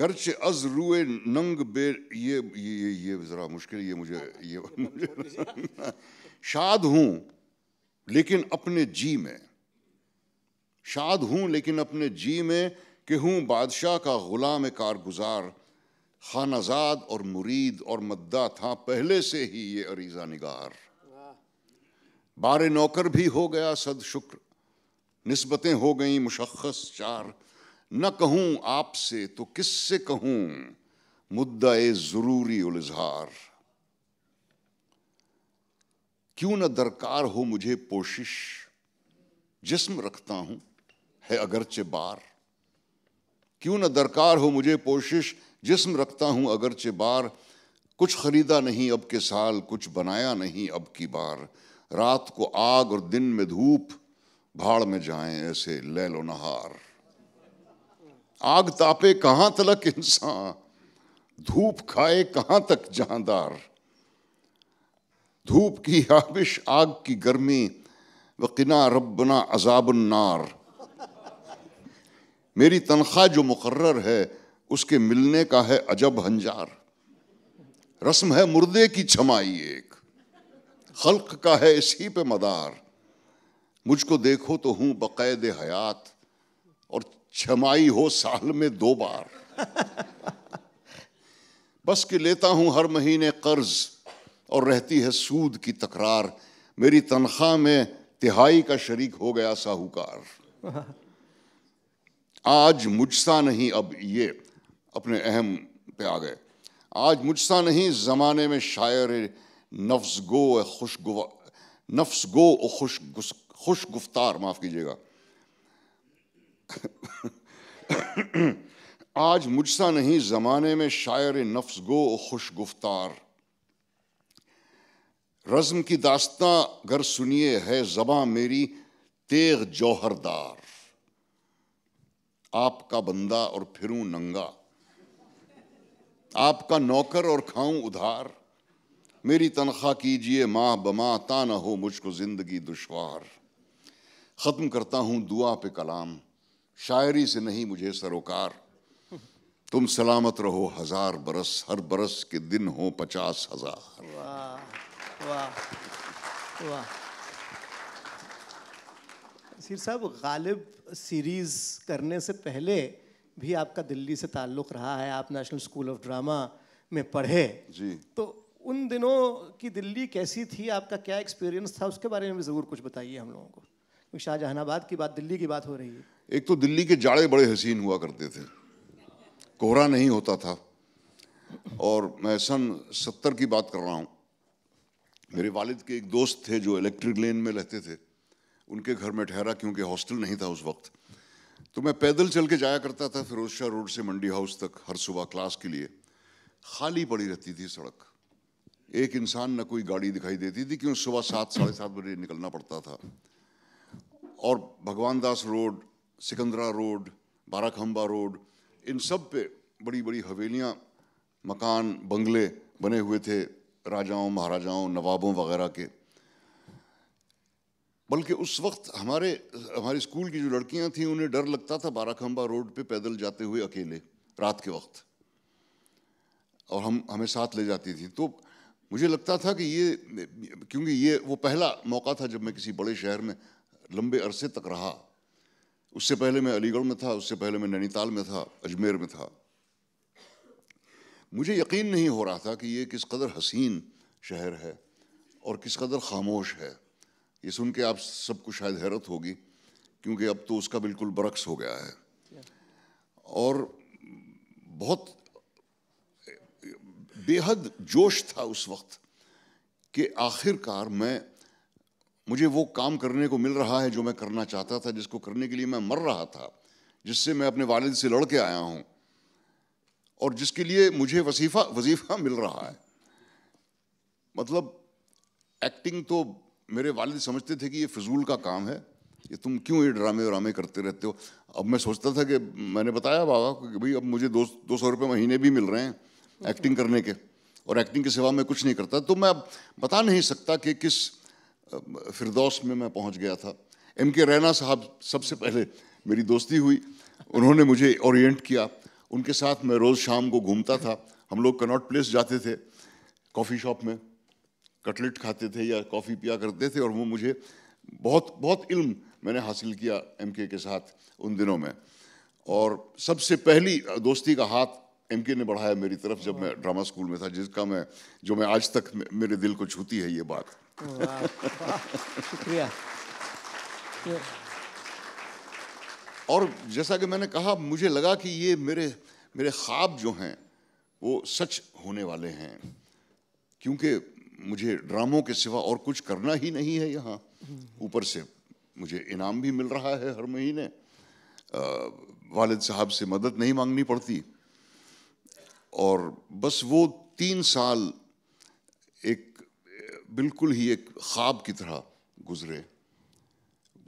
गर्च अज रुए नंग बे ये ये ये ज़रा मुश्किल ये मुझे ये मुझे शाद हूं लेकिन अपने जी में शाद हूं लेकिन अपने जी में कि हूँ बादशाह का ग़ुलाम कारगुजार खानाजाद और मुरीद और मद्दा था पहले से ही ये अरीज़ा निगार बार नौकर भी हो गया सद शुक्र नस्बतें हो गई मुशखस चार न कहूँ आपसे तो किस से कहूँ मुद्दा ज़रूरी उलझार क्यों न दरकार हो मुझे पोशिश जिस्म रखता हूँ है अगरचे बार क्यों न दरकार हो मुझे कोशिश जिसम रखता हूँ अगरचे बार कुछ खरीदा नहीं अब के साल कुछ बनाया नहीं अब की बार रात को आग और दिन में धूप भाड़ में जाएं ऐसे लैलो नहार आग तापे कहाँ तलक इंसान धूप खाए कहाँ तक जहांदार धूप की आबिश आग की गर्मी वकीना रबना अजाबनार मेरी तनख्वाह जो मुकर्र है उसके मिलने का है अजब हंजार रस्म है मुर्दे की छमाई एक खल्क का है इसी पे मदार मुझको देखो तो हूं बक़ैद हयात और छमाई हो साल में दो बार बस कि लेता हूं हर महीने कर्ज और रहती है सूद की तकरार मेरी तनख्वाह में तिहाई का शरीक हो गया साहूकार आज मुझसा नहीं अब ये अपने अहम पे आ गए आज मुझसा नहीं ज़माने में शायर नफ्स गो खुश नफ्स गो खुश खुश गुफ्तार माफ़ कीजिएगा आज मुझसा नहीं ज़माने में शायर नफ्स गो खुश गुफ्तार रज़म की दास्तां अगर सुनिए है ज़बाँ मेरी तेग जौहरदार आपका बंदा और फिरूं नंगा आपका नौकर और खाऊं उधार मेरी तनख्वाह कीजिए माह बमा ता ना हो मुझको ज़िंदगी दुशवार ख़त्म करता हूं दुआ पे कलाम शायरी से नहीं मुझे सरोकार तुम सलामत रहो हज़ार बरस हर बरस के दिन हो पचास हज़ार वाह वाह वाह सिर साहब गालिब सीरीज़ करने से पहले भी आपका दिल्ली से ताल्लुक़ रहा है आप नेशनल स्कूल ऑफ ड्रामा में पढ़े जी तो उन दिनों की दिल्ली कैसी थी आपका क्या एक्सपीरियंस था उसके बारे में भी ज़रूर कुछ बताइए हम लोगों को क्योंकि शाहजहानाबाद की बात दिल्ली की बात हो रही है एक तो दिल्ली के जाड़े बड़े हसीन हुआ करते थे कोहरा नहीं होता था और मैं सन सत्तर की बात कर रहा हूँ मेरे वालिद के एक दोस्त थे जो इलेक्ट्रिक लेन में रहते थे उनके घर में ठहरा क्योंकि हॉस्टल नहीं था उस वक्त तो मैं पैदल चल के जाया करता था फिरोज शाह रोड से मंडी हाउस तक हर सुबह क्लास के लिए खाली पड़ी रहती थी सड़क एक इंसान न कोई गाड़ी दिखाई देती थी क्यों सुबह सात साढ़े सात बजे निकलना पड़ता था और Bhagwan Das road Sikandra road Barakhamba road इन सब पे बड़ी बड़ी हवेलियाँ मकान बंगले बने हुए थे राजाओं महाराजाओं नवाबों वगैरह के बल्कि उस वक्त हमारे हमारे स्कूल की जो लड़कियां थीं उन्हें डर लगता था बाराखंबा रोड पे पैदल जाते हुए अकेले रात के वक्त और हम हमें साथ ले जाती थी तो मुझे लगता था कि ये क्योंकि ये वो पहला मौका था जब मैं किसी बड़े शहर में लंबे अरसे तक रहा उससे पहले मैं अलीगढ़ में था उससे पहले मैं नैनीताल में था अजमेर में था मुझे यकीन नहीं हो रहा था कि ये किस कदर हसीन शहर है और किस कदर खामोश है ये सुन के आप सबको शायद हैरत होगी क्योंकि अब तो उसका बिल्कुल बरक्स हो गया है और बहुत बेहद जोश था उस वक्त कि आखिरकार मैं मुझे वो काम करने को मिल रहा है जो मैं करना चाहता था जिसको करने के लिए मैं मर रहा था जिससे मैं अपने वालिद से लड़ के आया हूँ और जिसके लिए मुझे वसीफा वजीफा मिल रहा है मतलब एक्टिंग तो मेरे वालिद समझते थे कि ये फिजूल का काम है ये तुम क्यों ये ड्रामे व्रामे करते रहते हो अब मैं सोचता था कि मैंने बताया बाबा को कि भाई अब मुझे दो दो सौ रुपये महीने भी मिल रहे हैं एक्टिंग करने के और एक्टिंग के सिवा मैं कुछ नहीं करता तो मैं अब बता नहीं सकता कि किस फिरदौस में मैं पहुंच गया था एम के रैना साहब सबसे पहले मेरी दोस्ती हुई उन्होंने मुझे ओरिएंट किया उनके साथ मैं रोज़ शाम को घूमता था हम लोग कनॉट प्लेस जाते थे कॉफ़ी शॉप में कटलेट खाते थे या कॉफ़ी पिया करते थे और वो मुझे बहुत बहुत इल्म मैंने हासिल किया एम के साथ उन दिनों में और सबसे पहली दोस्ती का हाथ एम ने बढ़ाया मेरी तरफ जब मैं ड्रामा स्कूल में था जिसका मैं जो मैं आज तक मेरे दिल को छूती है ये बात शुक्रिया और जैसा कि मैंने कहा मुझे लगा कि ये मेरे मेरे ख्वाब जो हैं वो सच होने वाले हैं क्योंकि मुझे ड्रामों के सिवा और कुछ करना ही नहीं है यहाँ ऊपर से मुझे इनाम भी मिल रहा है हर महीने वालिद साहब से मदद नहीं मांगनी पड़ती और बस वो तीन साल एक बिल्कुल ही एक ख्वाब की तरह गुजरे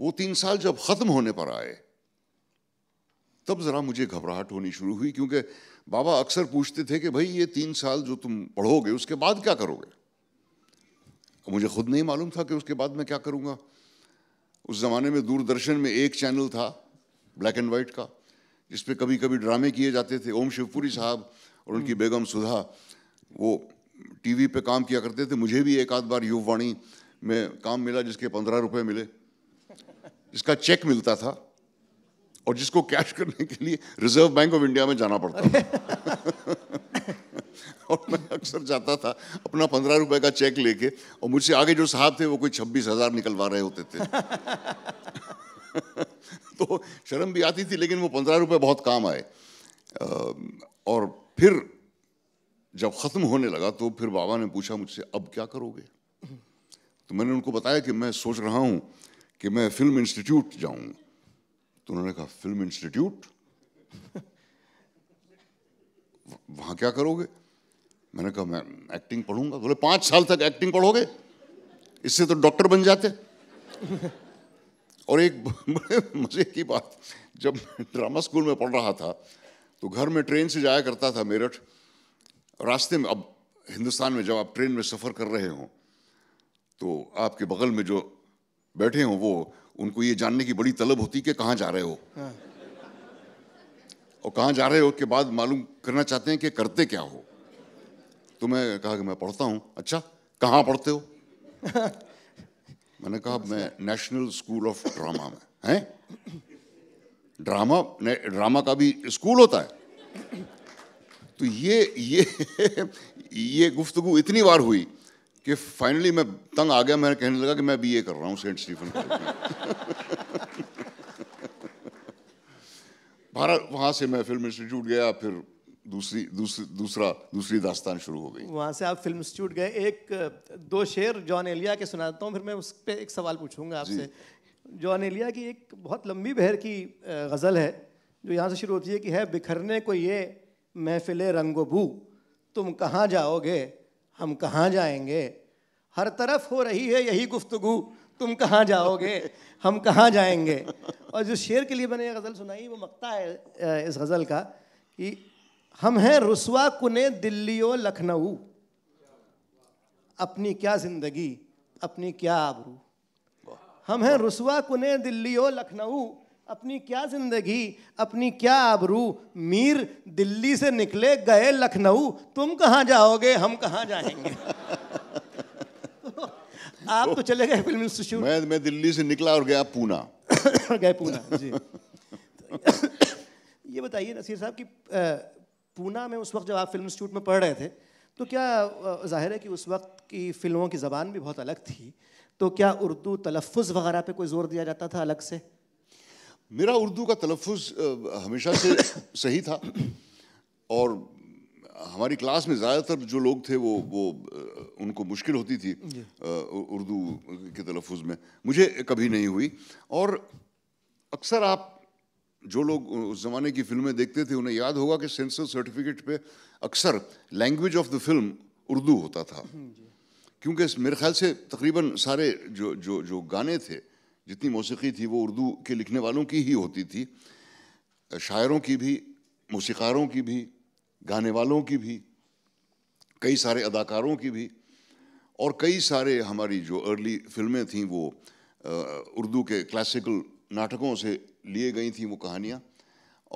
वो तीन साल जब ख़त्म होने पर आए तब ज़रा मुझे घबराहट होनी शुरू हुई क्योंकि बाबा अक्सर पूछते थे कि भाई ये तीन साल जो तुम पढ़ोगे उसके बाद क्या करोगे मुझे खुद नहीं मालूम था कि उसके बाद मैं क्या करूँगा उस ज़माने में दूरदर्शन में एक चैनल था ब्लैक एंड वाइट का जिस पर कभी कभी ड्रामे किए जाते थे ओम शिवपुरी साहब और उनकी हम्म। बेगम सुधा वो टीवी पे काम किया करते थे मुझे भी एक आध बार युववाणी में काम मिला जिसके पंद्रह रुपए मिले जिसका चेक मिलता था और जिसको कैश करने के लिए रिजर्व बैंक ऑफ इंडिया में जाना पड़ता था और मैं अक्सर जाता था अपना पंद्रह रुपए का चेक लेके और मुझसे आगे जो साहब थे वो कोई छब्बीस हज़ार निकलवा रहे होते थे तो शर्म भी आती थी लेकिन वो पंद्रह रुपए बहुत काम आए और फिर जब ख़त्म होने लगा तो फिर बाबा ने पूछा मुझसे अब क्या करोगे तो मैंने उनको बताया कि मैं सोच रहा हूं कि मैं फिल्म इंस्टीट्यूट जाऊं तो उन्होंने कहा फिल्म इंस्टीट्यूट वहां क्या करोगे मैंने कहा मैं एक्टिंग पढ़ूंगा बोले पांच साल तक एक्टिंग पढ़ोगे इससे तो डॉक्टर बन जाते और एक बड़े मज़े की बात जब ड्रामा स्कूल में पढ़ रहा था तो घर में ट्रेन से जाया करता था मेरठ रास्ते में अब हिंदुस्तान में जब आप ट्रेन में सफ़र कर रहे हो तो आपके बगल में जो बैठे हों वो उनको ये जानने की बड़ी तलब होती कि कहाँ जा रहे हो हाँ। और कहाँ जा रहे हो के बाद मालूम करना चाहते हैं कि करते क्या हो तो मैं कहा कि मैं पढ़ता हूँ अच्छा कहाँ पढ़ते हो मैंने कहा मैं नेशनल स्कूल ऑफ ड्रामा में हैं ड्रामा ड्रामा का भी स्कूल होता है तो ये ये ये गुफ्तगु इतनी बार हुई कि फाइनली मैं तंग आ गया मैं कहने लगा कि मैं बी ए कर रहा हूँ सेंट स्टीफन भारत वहाँ से मैं फिल्म इंस्टीट्यूट गया फिर दूसरी दूसरी दूसरा दूसरी दास्तान शुरू हो गई वहाँ से आप फिल्म इंस्टीट्यूट गए एक दो शेर जॉन एलिया के सुनाता हूँ फिर मैं उस पर एक सवाल पूछूंगा आपसे जॉन एलिया की एक बहुत लंबी बहर की गज़ल है जो यहाँ से शुरू होती है कि है बिखरने को ये महफिल रंगोबू तुम कहाँ जाओगे हम कहाँ जाएंगे हर तरफ हो रही है यही गुफ्तगु तुम कहाँ जाओगे हम कहाँ जाएंगे और जो शेर के लिए मैंने ये गज़ल सुनाई वो मकता है इस गज़ल का कि हम हैं रुसवा कुने दिल्ली और लखनऊ अपनी क्या जिंदगी अपनी क्या आबरू हम हैं रुसवा कुने दिल्ली और लखनऊ अपनी क्या जिंदगी अपनी क्या आबरू मीर दिल्ली से निकले गए लखनऊ तुम कहाँ जाओगे हम कहाँ जाएंगे आप तो चले गए फिल्म इंस्टीट्यूट मैं मैं दिल्ली से निकला और गया पूना गए पूना जी ये बताइए नसीर साहब कि पूना में उस वक्त जब आप फिल्म इंस्टीट्यूट में पढ़ रहे थे तो क्या जाहिर है कि उस वक्त की फिल्मों की ज़बान भी बहुत अलग थी तो क्या उर्दू तलफ़ वगैरह पे कोई ज़ोर दिया जाता था अलग से मेरा उर्दू का तलफ़ हमेशा से सही था और हमारी क्लास में ज़्यादातर जो लोग थे वो वो उनको मुश्किल होती थी उर्दू के तलफ़ में मुझे कभी नहीं हुई और अक्सर आप जो लोग उस ज़माने की फिल्में देखते थे उन्हें याद होगा कि सेंसर सर्टिफिकेट पे अक्सर language of the film Urdu होता था हम्म, क्योंकि मेरे ख्याल से तकरीबन सारे जो जो जो गाने थे जितनी मौसीकी थी वो उर्दू के लिखने वालों की ही होती थी शायरों की भी मौसीकारों की भी गाने वालों की भी कई सारे अदाकारों की भी और कई सारे हमारी जो अर्ली फिल्में थीं वो उर्दू के क्लासिकल नाटकों से लिए गई थी वो कहानियाँ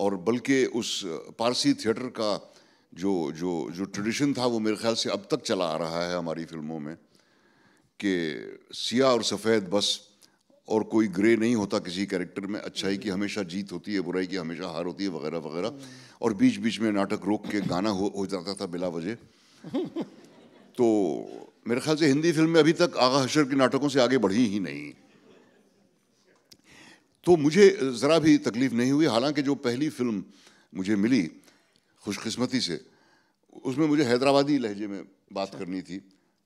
और बल्कि उस पारसी थिएटर का जो जो जो ट्रेडिशन था वो मेरे ख्याल से अब तक चला आ रहा है हमारी फिल्मों में कि सिया और सफ़ेद बस और कोई ग्रे नहीं होता किसी कैरेक्टर में अच्छाई की हमेशा जीत होती है बुराई की हमेशा हार होती है वगैरह वगैरह और बीच बीच में नाटक रोक के गाना हो, हो जाता था बिला वजह तो मेरे ख्याल से हिंदी फिल्में अभी तक आगा हशर के नाटकों से आगे बढ़ी ही नहीं तो मुझे ज़रा भी तकलीफ़ नहीं हुई हालांकि जो पहली फिल्म मुझे मिली खुशकस्मती से उसमें मुझे हैदराबादी लहजे में बात अच्छा। करनी थी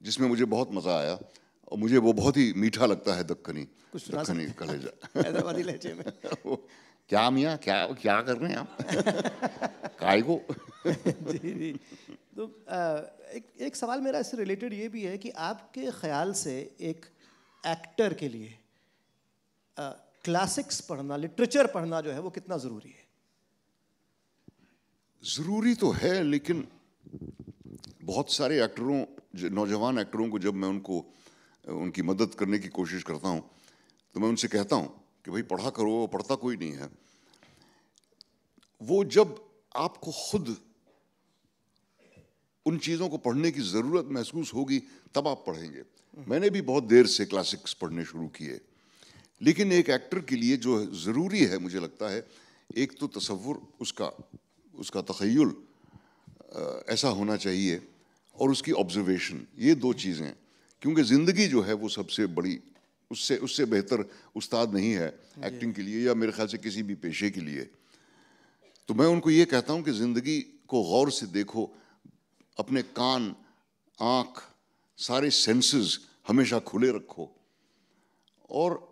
जिसमें मुझे बहुत मज़ा आया और मुझे वो बहुत ही मीठा लगता है दखनी दक्खनी का लहजा हैदराबादी लहजे में क्या मियाँ क्या क्या कर रहे हैं आप काय को जी जी तो आ, एक एक सवाल मेरा इससे रिलेटेड ये भी है कि आपके ख्याल से एक एक्टर के लिए आ, क्लासिक्स पढ़ना लिटरेचर पढ़ना जो है वो कितना ज़रूरी है ज़रूरी तो है लेकिन बहुत सारे एक्टरों नौजवान एक्टरों को जब मैं उनको उनकी मदद करने की कोशिश करता हूं तो मैं उनसे कहता हूं कि भाई पढ़ा करो पढ़ता कोई नहीं है वो जब आपको खुद उन चीज़ों को पढ़ने की ज़रूरत महसूस होगी तब आप पढ़ेंगे मैंने भी बहुत देर से क्लासिक्स पढ़ने शुरू किए लेकिन एक एक्टर के लिए जो ज़रूरी है मुझे लगता है एक तो तस्वुर उसका उसका तखयल ऐसा होना चाहिए और उसकी ऑब्जर्वेशन ये दो चीज़ें क्योंकि ज़िंदगी जो है वो सबसे बड़ी उससे उससे बेहतर उस्ताद नहीं है एक्टिंग के लिए या मेरे ख्याल से किसी भी पेशे के लिए तो मैं उनको ये कहता हूँ कि ज़िंदगी को गौर से देखो अपने कान आँख सारे सेंसेस हमेशा खुले रखो और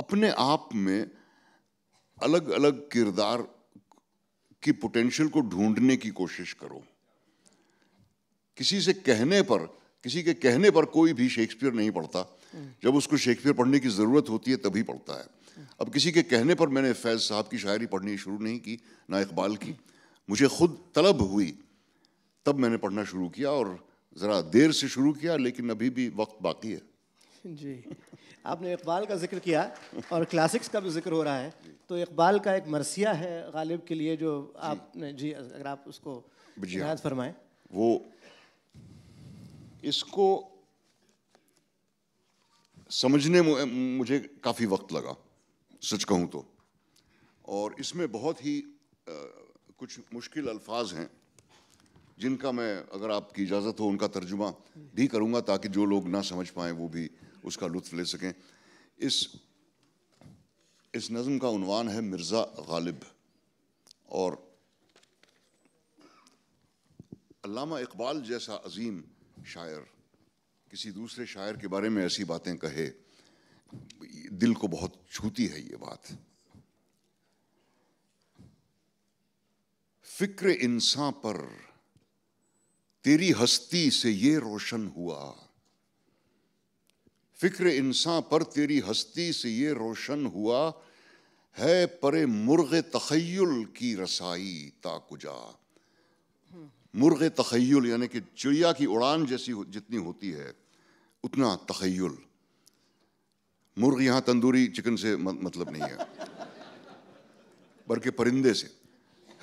अपने आप में अलग अलग किरदार की पोटेंशियल को ढूंढने की कोशिश करो किसी से कहने पर किसी के कहने पर कोई भी शेक्सपियर नहीं पढ़ता जब उसको शेक्सपियर पढ़ने की ज़रूरत होती है तभी पढ़ता है अब किसी के कहने पर मैंने फैज़ साहब की शायरी पढ़नी शुरू नहीं की ना इकबाल की मुझे खुद तलब हुई तब मैंने पढ़ना शुरू किया और ज़रा देर से शुरू किया लेकिन अभी भी वक्त बाकी है जी आपने इकबाल का जिक्र किया और क्लासिक्स का भी जिक्र हो रहा है तो इकबाल का एक मरसिया है गालिब के लिए जो आपने जी अगर आप उसको याद फरमाएं वो इसको समझने मुझे काफ़ी वक्त लगा सच कहूँ तो और इसमें बहुत ही आ, कुछ मुश्किल अल्फाज हैं जिनका मैं अगर आपकी इजाज़त हो उनका तर्जुमा भी करूँगा ताकि जो लोग ना समझ पाएँ वो भी उसका लुत्फ ले सकें इस इस नज़म का उनवान है मिर्ज़ा गालिब और अल्लामा इकबाल जैसा अजीम शायर किसी दूसरे शायर के बारे में ऐसी बातें कहे दिल को बहुत छूती है ये बात फिक्र इंसान पर तेरी हस्ती से ये रोशन हुआ फिक्र इंसान पर तेरी हस्ती से ये रोशन हुआ है परे मुर्ग तखयल की रसाई ताकुजा मुर्ग तखयल यानी कि चिड़िया की उड़ान जैसी जितनी होती है उतना तखयल मुर्ग यहाँ तंदूरी चिकन से मतलब नहीं है बल्कि परिंदे से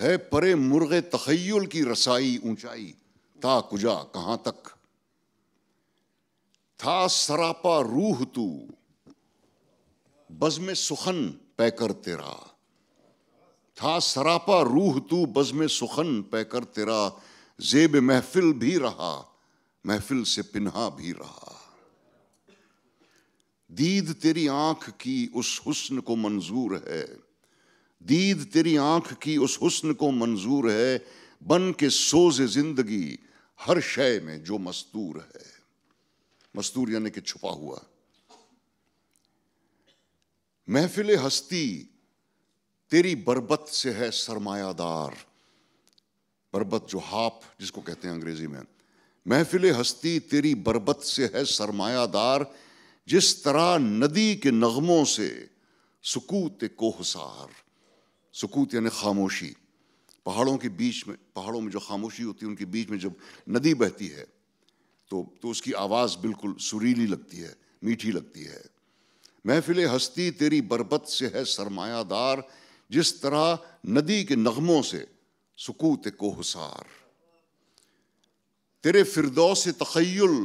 है परे मुर्ग तखयल की रसाई ऊंचाई ताकुजा कहाँ तक था सरापा रूह तू बज में सुखन पैकर तेरा था सरापा रूह तू बज में सुखन पैकर तेरा जेब महफिल भी रहा महफिल से पिन्हा भी रहा दीद तेरी आंख की उस हुस्न को मंजूर है दीद तेरी आंख की उस हुस्न को मंजूर है बन के सोज जिंदगी हर शय में जो मस्तूर है मस्तूर यानी कि छुपा हुआ महफिल हस्ती तेरी बरबत से है सरमायादार बरबत जो हाप जिसको कहते हैं अंग्रेजी में महफिल हस्ती तेरी बरबत से है सरमायादार जिस तरह नदी के नगमों से सुकूत कोहसार सुकूत यानी खामोशी पहाड़ों के बीच में पहाड़ों में जो खामोशी होती है उनके बीच में जब नदी बहती है तो तो उसकी आवाज़ बिल्कुल सुरीली लगती है मीठी लगती है महफिल हस्ती तेरी बरबत से है सरमायादार जिस तरह नदी के नगमों से सुकूत कोहसार तेरे फिरदौ से तखयल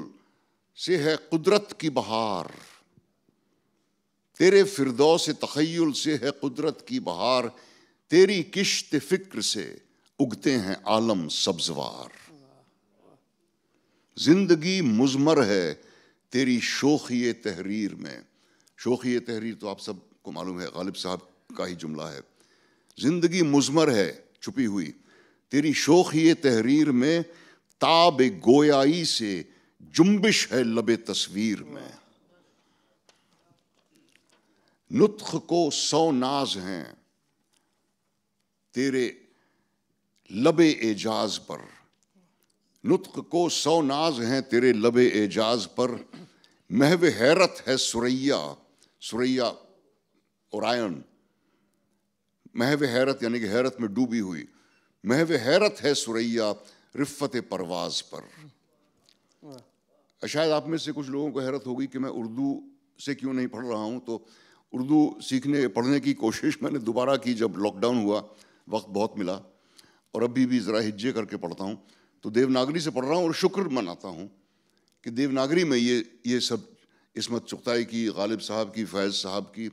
से है कुदरत की बहार तेरे फिरदौ से तखयल से है कुदरत की बहार तेरी किश्त फिक्र से उगते हैं आलम सब्जवार जिंदगी मुजमर है तेरी शोखी तहरीर में ये तहरीर तो आप सबको मालूम है गालिब साहब का ही जुमला है जिंदगी मुजमर है छुपी हुई तेरी शोखी तहरीर में ताब गोयाई से जुम्बिश है लब तस्वीर में नुत्ख को सौ नाज हैं तेरे लब एजाज पर लुत्फ को सौ नाज हैं तेरे लब एजाज पर महव हैरत है सुरैया सुरैया ओरायन महव हैरत यानी कि हैरत में डूबी हुई महव हैरत है सुरैया रिफत परवाज पर अच्छा, शायद आप में से कुछ लोगों को हैरत होगी कि मैं उर्दू से क्यों नहीं पढ़ रहा हूँ तो उर्दू सीखने पढ़ने की कोशिश मैंने दोबारा की जब लॉकडाउन हुआ वक्त बहुत मिला और अभी भी ज़रा हिज्जे करके पढ़ता हूँ तो देवनागरी से पढ़ रहा हूँ और शुक्र मनाता हूँ कि देवनागरी में ये ये सब इसमत चुगताई की गालिब साहब की फैज़ साहब की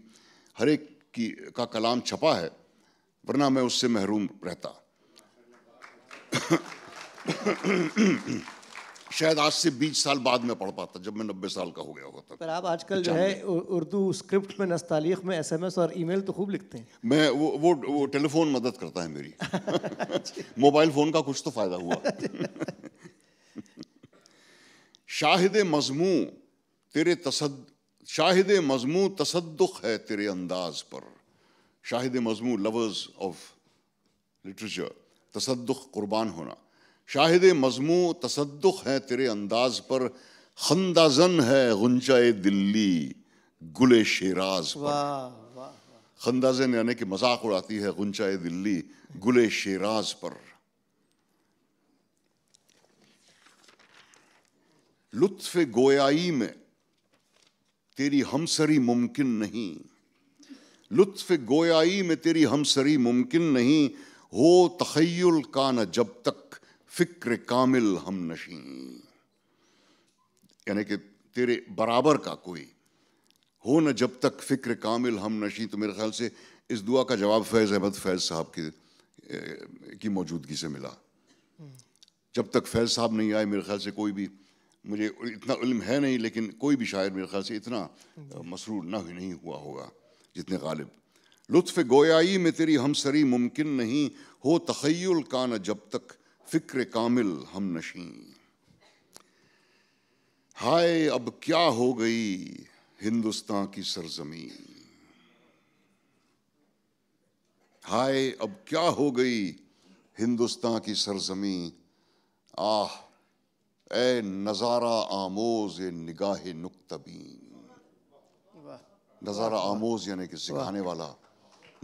हर एक की का कलाम छपा है वरना मैं उससे महरूम रहता शायद आज से बीस साल बाद में पढ़ पाता जब मैं नब्बे साल का हो गया होता पर आप आजकल अच्छा। जो है उर्दू स्क्रिप्ट में नस्तालीख में एसएमएस और ईमेल तो खूब लिखते हैं मैं वो वो, वो टेलीफोन मदद करता है मेरी मोबाइल फ़ोन का कुछ तो फ़ायदा हुआ शाहिद मजमू तेरे तसद शाहिद मजमू तसदुक है तेरे अंदाज पर शाहिद मजमू लवर्स ऑफ लिटरेचर तसदुक कुर्बान होना शाहिद मजमू तसदुक है तेरे अंदाज पर खंदाजन है गुंजाए दिल्ली गुले शेराज पर खंदाजन यानी कि मजाक उड़ाती है गुंजाए दिल्ली गुले शेराज पर लुत्फ गोयाई में तेरी हमसरी मुमकिन नहीं लुत्फ गोयाई में तेरी हमसरी मुमकिन नहीं हो तखयल का न जब तक फिक्र कामिल हम नशी यानी कि तेरे बराबर का कोई हो न जब तक फिक्र कामिल हम नशी तो मेरे ख्याल से इस दुआ का जवाब फैज़ अहमद फैज़ साहब की की मौजूदगी से मिला जब तक फैज़ साहब नहीं आए मेरे ख्याल से कोई भी मुझे इतना इल्म है नहीं लेकिन कोई भी शायर मेरे ख्याल से इतना मसरूर ना नहीं हुआ होगा जितने गालिब लुत्फ़ गोयाई में तेरी हमसरी मुमकिन नहीं हो तखयल का न जब तक फिक्र कामिल हम नशीन हाय अब क्या हो गई हिंदुस्तान की सरजमी हाय अब क्या हो गई हिंदुस्तान की सरजमी आह ए नज़ारा आमोज ए निगाह नुकतबी नज़ारा आमोज यानी कि सिखाने वाला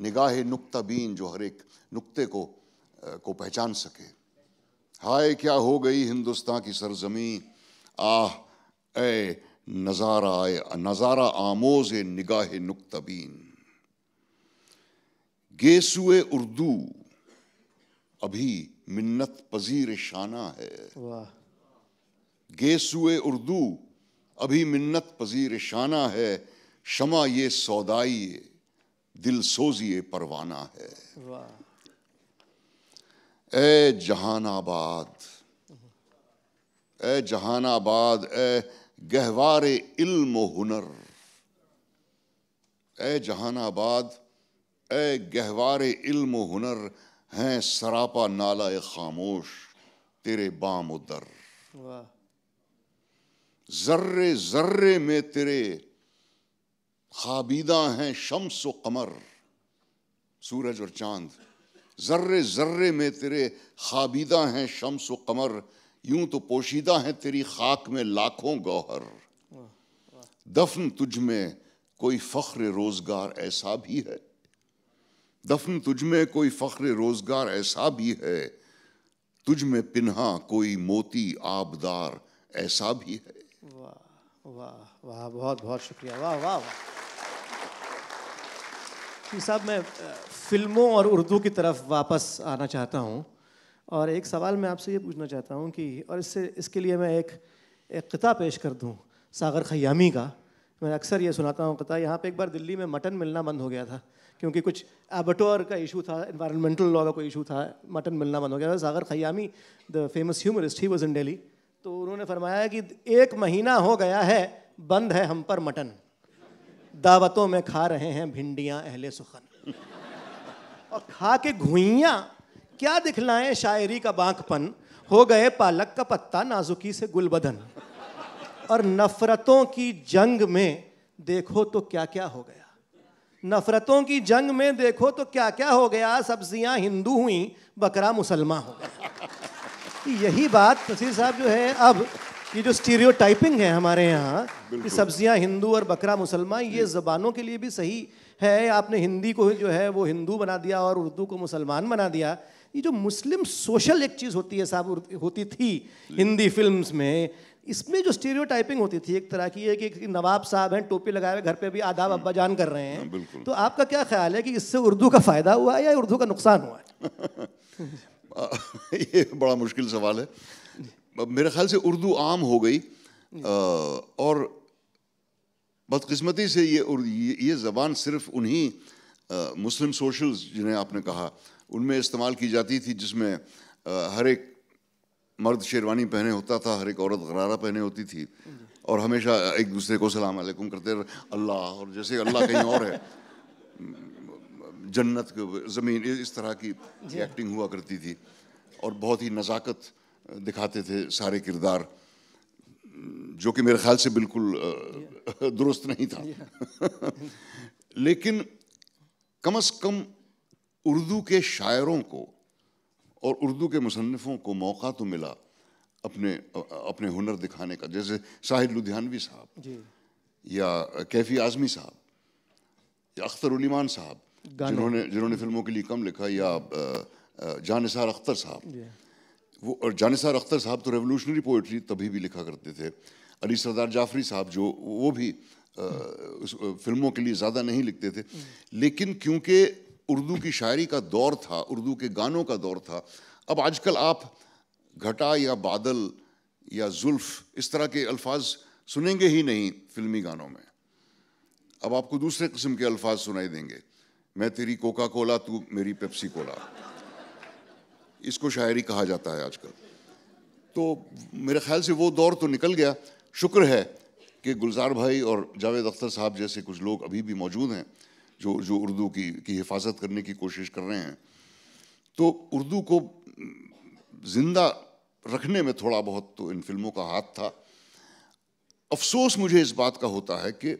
निगाह नुकतबीन जो हर एक नुक्ते को को पहचान सके हाय क्या हो गई हिंदुस्तान की सरजमी आह ए नज़ारा नज़ारा आमोज निगाह नुकतबीन गेसुए उर्दू अभी मिन्नत पजीर शाना है गेसुए उर्दू अभी मिन्नत पजीर शाना है शमा ये सौदाई दिल सोजिए परवाना है वाह ए जहानाबाद ए जहानाबाद ए गहवार इल्म हुनर ए जहानाबाद ए गहवार इल्म हुनर हैं सरापा नाला खामोश तेरे बाम उदर जर्रे जर्रे में तेरे खाबीदा हैं शम्स व कमर सूरज और चांद ज़र्रे ज़र्रे में तेरे खाबीदा हैं शम्स व कमर यूं तो पोशीदा हैं तेरी खाक में लाखों गौहर दफन तुझ में कोई फ़ख्र रोज़गार ऐसा भी है दफन तुझ में कोई फ़ख्र रोज़गार ऐसा भी है तुझ में पिन्हा कोई मोती आबदार ऐसा भी है वाह वाह वाह बहुत बहुत शुक्रिया वाह वाह वाह जी साहब मैं फिल्मों और उर्दू की तरफ वापस आना चाहता हूँ और एक सवाल मैं आपसे ये पूछना चाहता हूँ कि और इससे इसके लिए मैं एक एक कता पेश कर दूँ सागर खयामी का मैं अक्सर ये सुनाता हूँ कता यहाँ पे एक बार दिल्ली में मटन मिलना बंद हो गया था क्योंकि कुछ एबटोर का इशू था इन्वायरमेंटल लॉ का कोई इशू था मटन मिलना बंद हो गया था Sagar Khayyami the famous humorist he was in Delhi तो उन्होंने फरमाया कि एक महीना हो गया है बंद है हम पर मटन दावतों में खा रहे हैं भिंडियां अहले सुखन और खा के घुइया क्या दिखलाएं शायरी का बांकपन हो गए पालक का पत्ता नाजुकी से गुलबदन और नफ़रतों की जंग में देखो तो क्या क्या हो गया नफ़रतों की जंग में देखो तो क्या क्या हो गया सब्जियां हिंदू हुई बकरा मुसलमान हो गया यही बात तसीर साहब जो है अब ये जो स्टीरियो टाइपिंग है हमारे यहाँ कि सब्जियाँ हिंदू और बकरा मुसलमान ये जबानों के लिए भी सही है आपने हिंदी को जो है वो हिंदू बना दिया और उर्दू को मुसलमान बना दिया ये जो मुस्लिम सोशल एक चीज़ होती है साहब होती थी हिंदी फिल्म में इसमें जो स्टीरियो टाइपिंग होती थी एक तरह की है कि नवाब साहब हैं टोपी लगाए हुए घर पे भी आदाब अब्बा जान कर रहे हैं हाँ, तो आपका क्या ख्याल है कि इससे उर्दू का फ़ायदा हुआ है या उर्दू का नुकसान हुआ है ये बड़ा मुश्किल सवाल है मेरे ख्याल से उर्दू आम हो गई और बदकस्मती से ये ये ज़बान सिर्फ उन्हीं मुस्लिम सोशल्स जिन्हें आपने कहा उनमें इस्तेमाल की जाती थी जिसमें हर एक मर्द शेरवानी पहने होता था हर एक औरत गरारा पहने होती थी और हमेशा एक दूसरे को सलाम अलैकुम करते अल्लाह और जैसे अल्लाह कहीं और है जन्नत ज़मीन इस तरह की एक्टिंग हुआ करती थी और बहुत ही नज़ाकत दिखाते थे सारे किरदार जो कि मेरे ख्याल से बिल्कुल दुरुस्त नहीं था लेकिन कम अज़ कम उर्दू के शायरों को और उर्दू के मुसनफ़ों को मौका तो मिला अपने अपने हुनर दिखाने का जैसे साहिद लुधियानवी साहब या कैफी आज़मी साहब या अख्तर उलीमान साहब जिन्होंने जिन्होंने फिल्मों के लिए कम लिखा या जानिसार अख्तर साहब वो और जानसार अख्तर साहब तो रेवोल्यूशनरी पोइट्री तभी भी लिखा करते थे अली सरदार जाफरी साहब जो वो भी आ, उस फिल्मों के लिए ज़्यादा नहीं लिखते थे लेकिन क्योंकि उर्दू की शायरी का दौर था उर्दू के गानों का दौर था अब आजकल आप घटा या बादल या जुल्फ इस तरह के अल्फाज सुनेंगे ही नहीं फिल्मी गानों में अब आपको दूसरे किस्म के अल्फाज सुनाई देंगे मैं तेरी कोका कोला तू मेरी पेप्सी कोला इसको शायरी कहा जाता है आजकल तो मेरे ख्याल से वो दौर तो निकल गया शुक्र है कि गुलजार भाई और जावेद अख्तर साहब जैसे कुछ लोग अभी भी मौजूद हैं जो जो उर्दू की की हिफाजत करने की कोशिश कर रहे हैं तो उर्दू को ज़िंदा रखने में थोड़ा बहुत तो इन फिल्मों का हाथ था अफसोस मुझे इस बात का होता है कि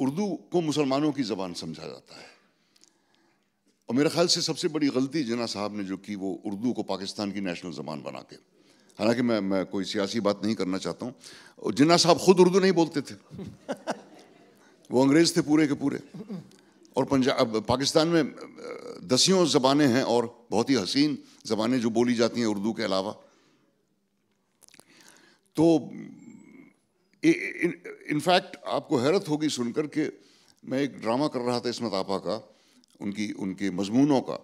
उर्दू को मुसलमानों की ज़बान समझा जाता है और मेरे ख्याल से सबसे बड़ी गलती जना साहब ने जो की वो उर्दू को पाकिस्तान की नेशनल ज़बान बना के हालांकि मैं मैं कोई सियासी बात नहीं करना चाहता हूँ और जिन्ना साहब खुद उर्दू नहीं बोलते थे वो अंग्रेज़ थे पूरे के पूरे और पंजाब पाकिस्तान में दसियों ज़बानें हैं और बहुत ही हसीन ज़बानें जो बोली जाती हैं उर्दू के अलावा तो इनफैक्ट आपको हैरत होगी सुनकर कि मैं एक ड्रामा कर रहा था इसमत आपा का उनकी उनके मजमूनों का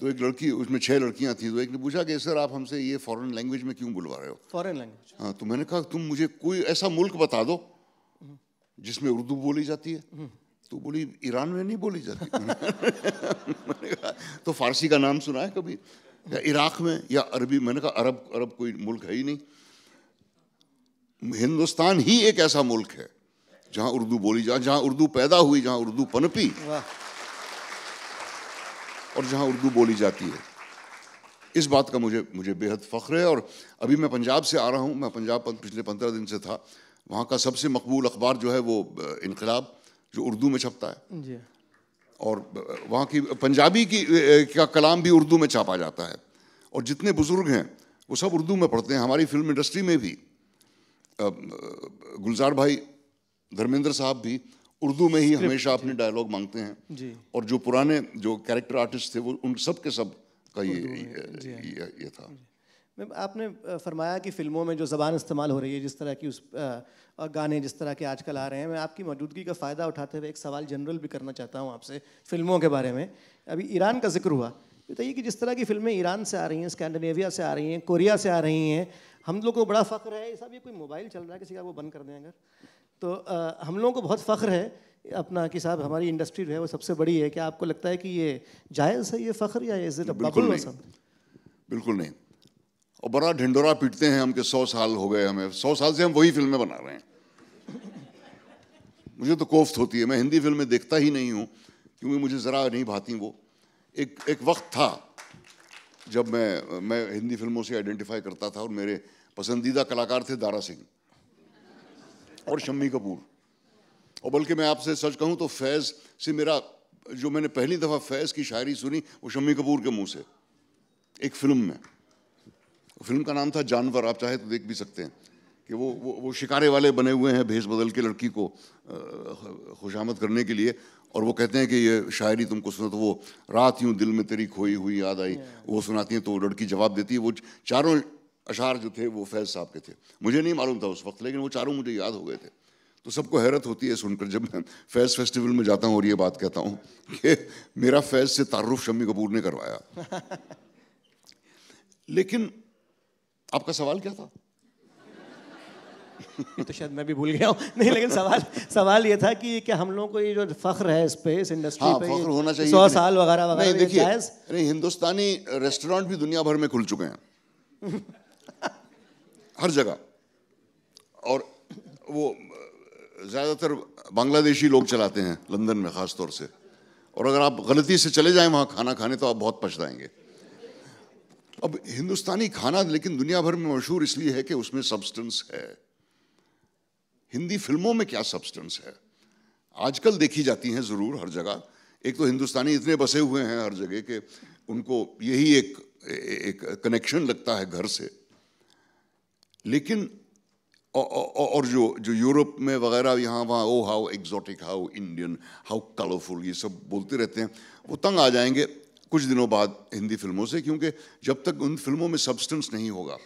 तो एक लड़की उसमें छह लड़कियां थी तो एक ने पूछा कि सर आप हमसे ये फॉरेन लैंग्वेज में क्यों बुलवा रहे हो फॉरेन लैंग्वेज हाँ तो मैंने कहा तुम मुझे कोई ऐसा मुल्क बता दो जिसमें उर्दू बोली जाती है हम्म। तो बोली ईरान में नहीं बोली जाती मैंने कहा तो फारसी का नाम सुना है कभी या इराक में या अरबी मैंने कहा अरब अरब कोई मुल्क है ही नहीं हिंदुस्तान ही एक ऐसा मुल्क है जहाँ उर्दू बोली जहाँ जहाँ उर्दू पैदा हुई जहाँ उर्दू पनपी और जहाँ उर्दू बोली जाती है इस बात का मुझे मुझे बेहद फ़ख्र है और अभी मैं पंजाब से आ रहा हूँ मैं पंजाब पर पिछले पंद्रह दिन से था वहाँ का सबसे मकबूल अखबार जो है वो इनकलाब जो उर्दू में छपता है और वहाँ की पंजाबी की का कलाम भी उर्दू में छापा जाता है और जितने बुज़ुर्ग हैं वो सब उर्दू में पढ़ते हैं हमारी फिल्म इंडस्ट्री में भी गुलजार भाई धर्मेंद्र साहब भी उर्दू में ही हमेशा अपने डायलॉग मांगते हैं जी और जो पुराने जो कैरेक्टर आर्टिस्ट थे वो उन सब के सब का ये हाँ। ये, ये, था मैम आपने फरमाया कि फिल्मों में जो ज़बान इस्तेमाल हो रही है जिस तरह की उस और गाने जिस तरह के आजकल आ रहे हैं मैं आपकी मौजूदगी का फ़ायदा उठाते हुए एक सवाल जनरल भी करना चाहता हूँ आपसे फिल्मों के बारे में अभी ईरान का जिक्र हुआ बताइए कि जिस तरह की फिल्में ईरान से आ रही हैं स्कैंडिनेविया से आ रही हैं कोरिया से आ रही हैं हम लोग को बड़ा फ़ख्र है साहब ये कोई मोबाइल चल रहा है किसी का वो बंद कर दें अगर तो आ, हम लोगों को बहुत फ़ख्र है अपना कि साहब हमारी इंडस्ट्री जो है वो सबसे बड़ी है क्या आपको लगता है कि ये जायज़ है ये फ़ख्र या इज़ इट बिल्कुल नहीं बिल्कुल नहीं और बड़ा ढिंडोरा पीटते हैं हम के सौ साल हो गए हमें सौ साल से हम वही फिल्में बना रहे हैं मुझे तो कोफ्त होती है मैं हिंदी फिल्में देखता ही नहीं हूँ क्योंकि मुझे ज़रा नहीं भाती वो एक एक वक्त था जब मैं मैं हिंदी फिल्मों से आइडेंटिफाई करता था और मेरे पसंदीदा कलाकार थे दारा सिंह और शम्मी कपूर और बल्कि मैं आपसे सच कहूँ तो फैज़ से मेरा जो मैंने पहली दफ़ा फैज़ की शायरी सुनी वो शम्मी कपूर के मुँह से एक फिल्म में फिल्म का नाम था जानवर आप चाहे तो देख भी सकते हैं कि वो वो, वो शिकारे वाले बने हुए हैं भेस बदल के लड़की को खुशामद करने के लिए और वो कहते हैं कि ये शायरी तुमको सुना तो वो रात यूँ दिल में तेरी खोई हुई याद आई वो सुनाती हैं तो वो लड़की जवाब देती है वो चारों अशार जो थे वो फैज साहब के थे मुझे नहीं मालूम था उस वक्त लेकिन वो चारों मुझे याद हो गए थे तो सबको हैरत होती है सुनकर जब मैं फैज़ फेस्टिवल में जाता हूँ और ये बात कहता हूँ कि मेरा फैज़ से तारुफ शम्मी कपूर ने करवाया लेकिन आपका सवाल क्या था तो शायद मैं भी भूल गया हूँ नहीं लेकिन सवाल सवाल ये था कि क्या हम लोगों को ये जो फख्र है इस पे इस इंडस्ट्री हाँ, पे फख्र होना चाहिए सौ साल वगैरह वगैरह देखिए हिंदुस्तानी रेस्टोरेंट भी दुनिया भर में खुल चुके हैं हर जगह और वो ज़्यादातर बांग्लादेशी लोग चलाते हैं लंदन में ख़ास तौर से और अगर आप गलती से चले जाएं वहाँ खाना खाने तो आप बहुत पछताएंगे अब हिंदुस्तानी खाना लेकिन दुनिया भर में मशहूर इसलिए है कि उसमें सब्सटेंस है हिंदी फिल्मों में क्या सब्सटेंस है आजकल देखी जाती हैं ज़रूर हर जगह एक तो हिंदुस्तानी इतने बसे हुए हैं हर जगह के उनको यही एक एक कनेक्शन लगता है घर से लेकिन और जो जो यूरोप में वगैरह यहाँ वहाँ oh how exotic how Indian how colourful ये सब बोलते रहते हैं वो तंग आ जाएंगे कुछ दिनों बाद हिंदी फिल्मों से क्योंकि जब तक उन फिल्मों में सब्सटेंस नहीं होगा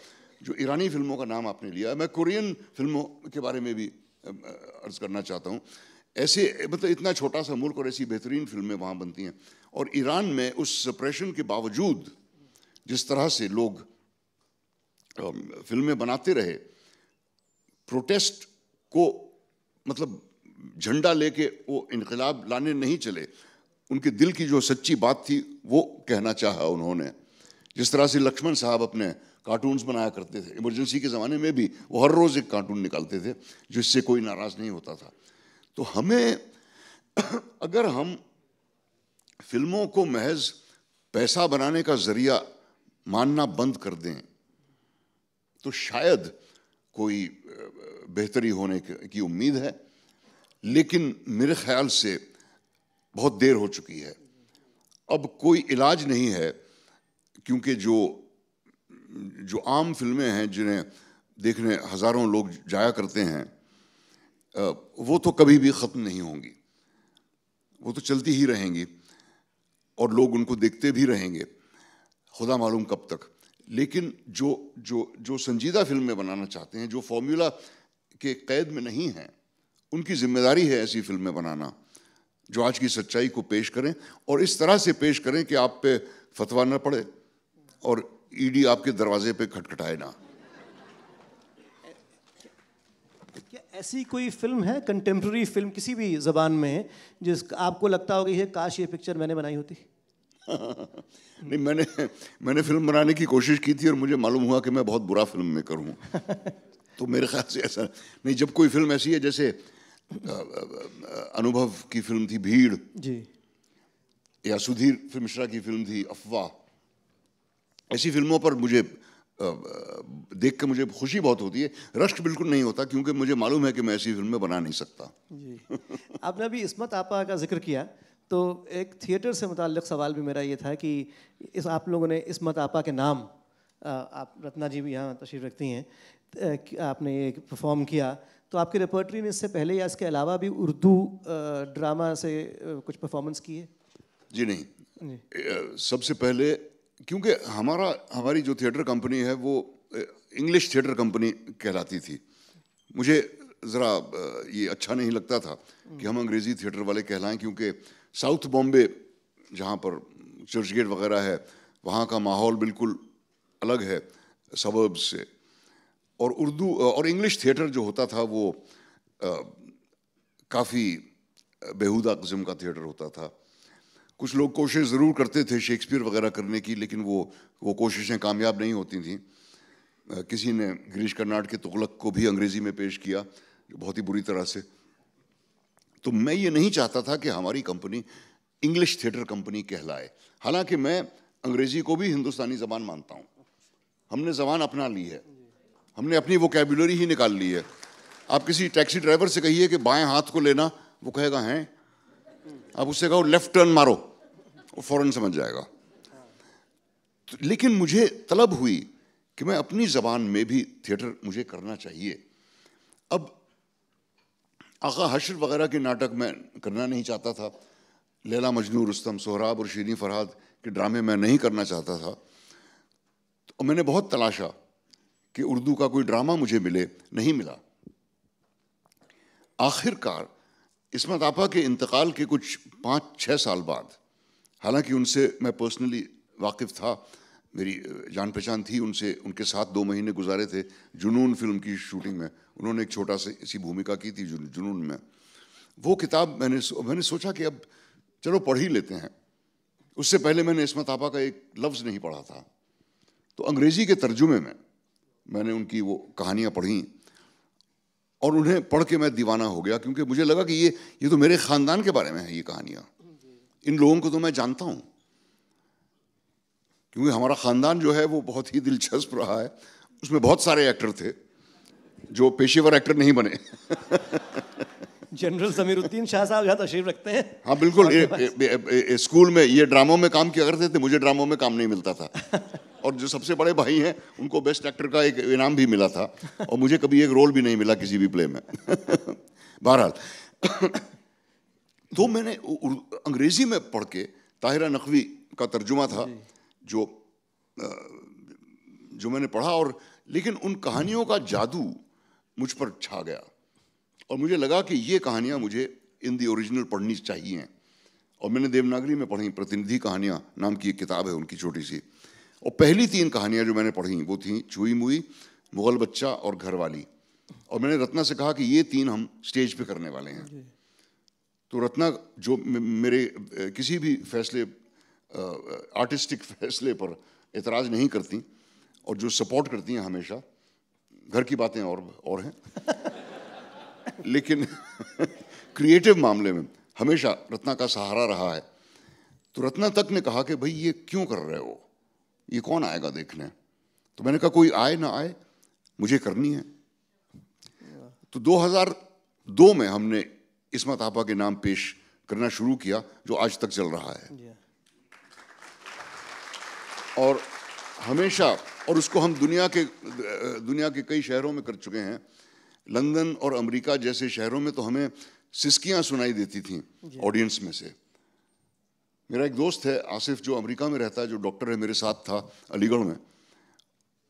जो ईरानी फिल्मों का नाम आपने लिया मैं कोरियन फिल्मों के बारे में भी अर्ज करना चाहता हूँ ऐसे मतलब इतना छोटा सा मुल्क और ऐसी बेहतरीन फिल्में वहाँ बनती हैं और ईरान में उस सप्रेशन के बावजूद जिस तरह से लोग फिल्में बनाते रहे प्रोटेस्ट को मतलब झंडा लेके वो इनकलाब लाने नहीं चले उनके दिल की जो सच्ची बात थी वो कहना चाहा उन्होंने जिस तरह से लक्ष्मण साहब अपने कार्टून्स बनाया करते थे इमरजेंसी के ज़माने में भी वो हर रोज़ एक कार्टून निकालते थे जिससे कोई नाराज़ नहीं होता था तो हमें अगर हम फिल्मों को महज पैसा बनाने का ज़रिया मानना बंद कर दें तो शायद कोई बेहतरी होने की उम्मीद है लेकिन मेरे ख्याल से बहुत देर हो चुकी है अब कोई इलाज नहीं है क्योंकि जो जो आम फिल्में हैं जिन्हें देखने हज़ारों लोग जाया करते हैं वो तो कभी भी ख़त्म नहीं होंगी वो तो चलती ही रहेंगी और लोग उनको देखते भी रहेंगे खुदा मालूम कब तक लेकिन जो जो जो संजीदा फिल्में बनाना चाहते हैं जो फॉर्मूला के कैद में नहीं हैं उनकी जिम्मेदारी है ऐसी फिल्में बनाना जो आज की सच्चाई को पेश करें और इस तरह से पेश करें कि आप पे फतवा ना पड़े और ईडी e आपके दरवाजे पे खटखटाए ना क्या ऐसी कोई फिल्म है कंटेम्प्रेरी फिल्म किसी भी जबान में जिस आपको लगता होगी है काश ये पिक्चर मैंने बनाई होती नहीं मैंने मैंने फिल्म बनाने की कोशिश की थी और मुझे मालूम हुआ कि मैं बहुत बुरा फिल्म मेकर हूँ तो मेरे ख्याल से ऐसा नहीं जब कोई फिल्म ऐसी है जैसे अनुभव की फिल्म थी भीड़ जी या सुधीर फिल्म मिश्रा की फिल्म थी अफवाह ऐसी फिल्मों पर मुझे देख कर मुझे खुशी बहुत होती है रश्क बिल्कुल नहीं होता क्योंकि मुझे मालूम है कि मैं ऐसी फिल्में बना नहीं सकता जी आपने अभी इसमत आपा का जिक्र किया तो एक थिएटर से मुतल सवाल भी मेरा ये था कि इस आप लोगों ने मत आपा के नाम आप रत्ना जी भी यहाँ तशरीफ रखती हैं आपने ये परफॉर्म किया तो आपके रेपर्टरी ने इससे पहले या इसके अलावा भी उर्दू ड्रामा से कुछ परफॉर्मेंस किए जी नहीं जी। सबसे पहले क्योंकि हमारा हमारी जो थिएटर कंपनी है वो इंग्लिश थिएटर कंपनी कहलाती थी मुझे ज़रा ये अच्छा नहीं लगता था कि हम अंग्रेज़ी थिएटर वाले कहलाएं क्योंकि साउथ बॉम्बे जहाँ पर चर्च गेट वगैरह है वहाँ का माहौल बिल्कुल अलग है सबर्ब से और उर्दू और इंग्लिश थिएटर जो होता था वो काफ़ी बेहुदा कस्म का थिएटर होता था कुछ लोग कोशिश ज़रूर करते थे शेक्सपियर वगैरह करने की लेकिन वो वो कोशिशें कामयाब नहीं होती थी किसी ने गिरीश कर्नाट के तुगलक को भी अंग्रेज़ी में पेश किया जो बहुत ही बुरी तरह से तो मैं ये नहीं चाहता था कि हमारी कंपनी इंग्लिश थिएटर कंपनी कहलाए हालांकि मैं अंग्रेजी को भी हिंदुस्तानी ज़बान मानता हूँ हमने ज़बान अपना ली है हमने अपनी वोकेबुलरी ही निकाल ली है आप किसी टैक्सी ड्राइवर से कहिए कि बाएं हाथ को लेना वो कहेगा हैं आप उससे कहो लेफ्ट टर्न मारो वो फ़ौरन समझ जाएगा तो, लेकिन मुझे तलब हुई कि मैं अपनी ज़बान में भी थिएटर मुझे करना चाहिए अब आका हशर वगैरह के नाटक मैं करना नहीं चाहता था लैला मजनू रुस्तम सोहराब और शीरी फरहाद के ड्रामे मैं नहीं करना चाहता था तो मैंने बहुत तलाशा कि उर्दू का कोई ड्रामा मुझे मिले नहीं मिला आखिरकार इसमत आपा के इंतकाल के कुछ पाँच छः साल बाद हालांकि उनसे मैं पर्सनली वाकिफ़ था मेरी जान पहचान थी उनसे उनके साथ दो महीने गुजारे थे जुनून फिल्म की शूटिंग में उन्होंने एक छोटा सा इसी भूमिका की थी जुनून में वो किताब मैंने मैंने सोचा कि अब चलो पढ़ ही लेते हैं उससे पहले मैंने इसमत आपा का एक लफ्ज़ नहीं पढ़ा था तो अंग्रेज़ी के तर्जुमे में मैंने उनकी वो कहानियाँ पढ़ी और उन्हें पढ़ के मैं दीवाना हो गया क्योंकि मुझे लगा कि ये ये तो मेरे ख़ानदान के बारे में है ये कहानियाँ इन लोगों को तो मैं जानता हूँ क्योंकि हमारा ख़ानदान जो है वो बहुत ही दिलचस्प रहा है उसमें बहुत सारे एक्टर थे जो पेशेवर एक्टर नहीं बने जनरल समीरुद्दीन शाह साहब यहाँ तशरीफ रखते हैं हाँ बिल्कुल ए, ए, ए, स्कूल में ये ड्रामों में काम किया करते थे मुझे ड्रामों में काम नहीं मिलता था और जो सबसे बड़े भाई हैं उनको बेस्ट एक्टर का एक इनाम भी मिला था और मुझे कभी एक रोल भी नहीं मिला किसी भी प्ले में बहरहाल तो मैंने अंग्रेजी में पढ़ के ताहिरा नकवी का तर्जुमा था जो जो मैंने पढ़ा और लेकिन उन कहानियों का जादू मुझ पर छा गया और मुझे लगा कि ये कहानियाँ मुझे इन दी ओरिजिनल पढ़नी चाहिए और मैंने देवनागरी में पढ़ी प्रतिनिधि कहानियाँ नाम की एक किताब है उनकी छोटी सी और पहली तीन कहानियाँ जो मैंने पढ़ी वो थी छुई मुई मुगल बच्चा और घरवाली और मैंने रत्ना से कहा कि ये तीन हम स्टेज पे करने वाले हैं तो रत्ना जो मेरे किसी भी फैसले आर्टिस्टिक फैसले पर एतराज नहीं करती और जो सपोर्ट करती हैं हमेशा घर की बातें और और हैं लेकिन क्रिएटिव मामले में हमेशा रत्ना का सहारा रहा है तो रत्ना तक ने कहा कि भाई ये क्यों कर रहे हो ये कौन आएगा देखने तो मैंने कहा कोई आए ना आए मुझे करनी है तो 2002 में हमने इसमत आपा के नाम पेश करना शुरू किया जो आज तक चल रहा है और हमेशा और उसको हम दुनिया के दुनिया के कई शहरों में कर चुके हैं लंदन और अमेरिका जैसे शहरों में तो हमें सिस्कियां सुनाई देती थी ऑडियंस में से मेरा एक दोस्त है आसिफ जो अमेरिका में रहता है जो डॉक्टर है मेरे साथ था अलीगढ़ में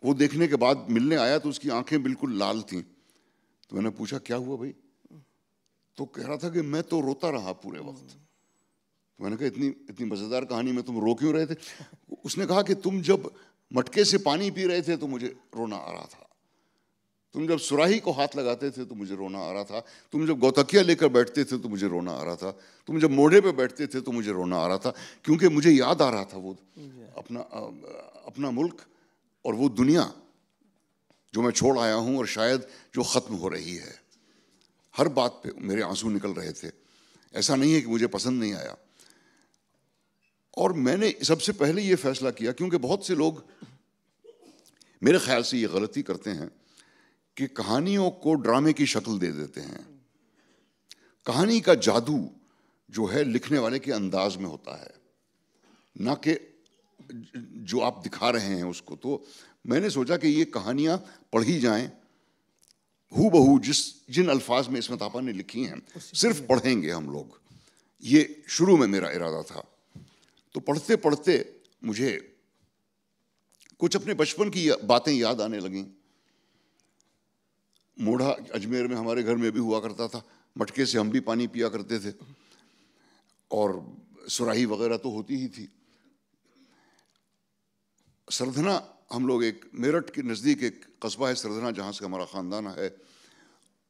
वो देखने के बाद मिलने आया तो उसकी आंखें बिल्कुल लाल थीं तो मैंने पूछा क्या हुआ भाई तो कह रहा था कि मैं तो रोता रहा पूरे वक्त तो मैंने कहा इतनी इतनी मज़ेदार कहानी में तुम रो क्यों रहे थे उसने कहा कि तुम जब मटके से पानी पी रहे थे तो मुझे रोना आ रहा था तुम जब सुराही को हाथ लगाते थे तो मुझे रोना आ रहा था तुम जब गौतकिया लेकर बैठते थे तो मुझे रोना आ रहा था तुम जब मोढ़े पे बैठते थे तो मुझे रोना आ रहा था क्योंकि मुझे याद आ रहा था वो अपना अपना मुल्क और वो दुनिया जो मैं छोड़ आया हूँ और शायद जो ख़त्म हो रही है हर बात पे मेरे आंसू निकल रहे थे ऐसा नहीं है कि मुझे पसंद नहीं आया और मैंने सबसे पहले ये फैसला किया क्योंकि बहुत से लोग मेरे ख्याल से ये गलती करते हैं कि कहानियों को ड्रामे की शक्ल दे देते हैं कहानी का जादू जो है लिखने वाले के अंदाज में होता है ना कि जो आप दिखा रहे हैं उसको तो मैंने सोचा कि ये कहानियां पढ़ी जाएं हु बहू जिस जिन अल्फाज में इसमत आपा ने लिखी हैं सिर्फ पढ़ेंगे हम लोग ये शुरू में मेरा इरादा था तो पढ़ते पढ़ते मुझे कुछ अपने बचपन की बातें याद आने लगी मोढ़ा अजमेर में हमारे घर में भी हुआ करता था मटके से हम भी पानी पिया करते थे और सुराही वगैरह तो होती ही थी सरधना हम लोग एक मेरठ के नज़दीक एक कस्बा है सरधना जहाँ से हमारा ख़ानदान है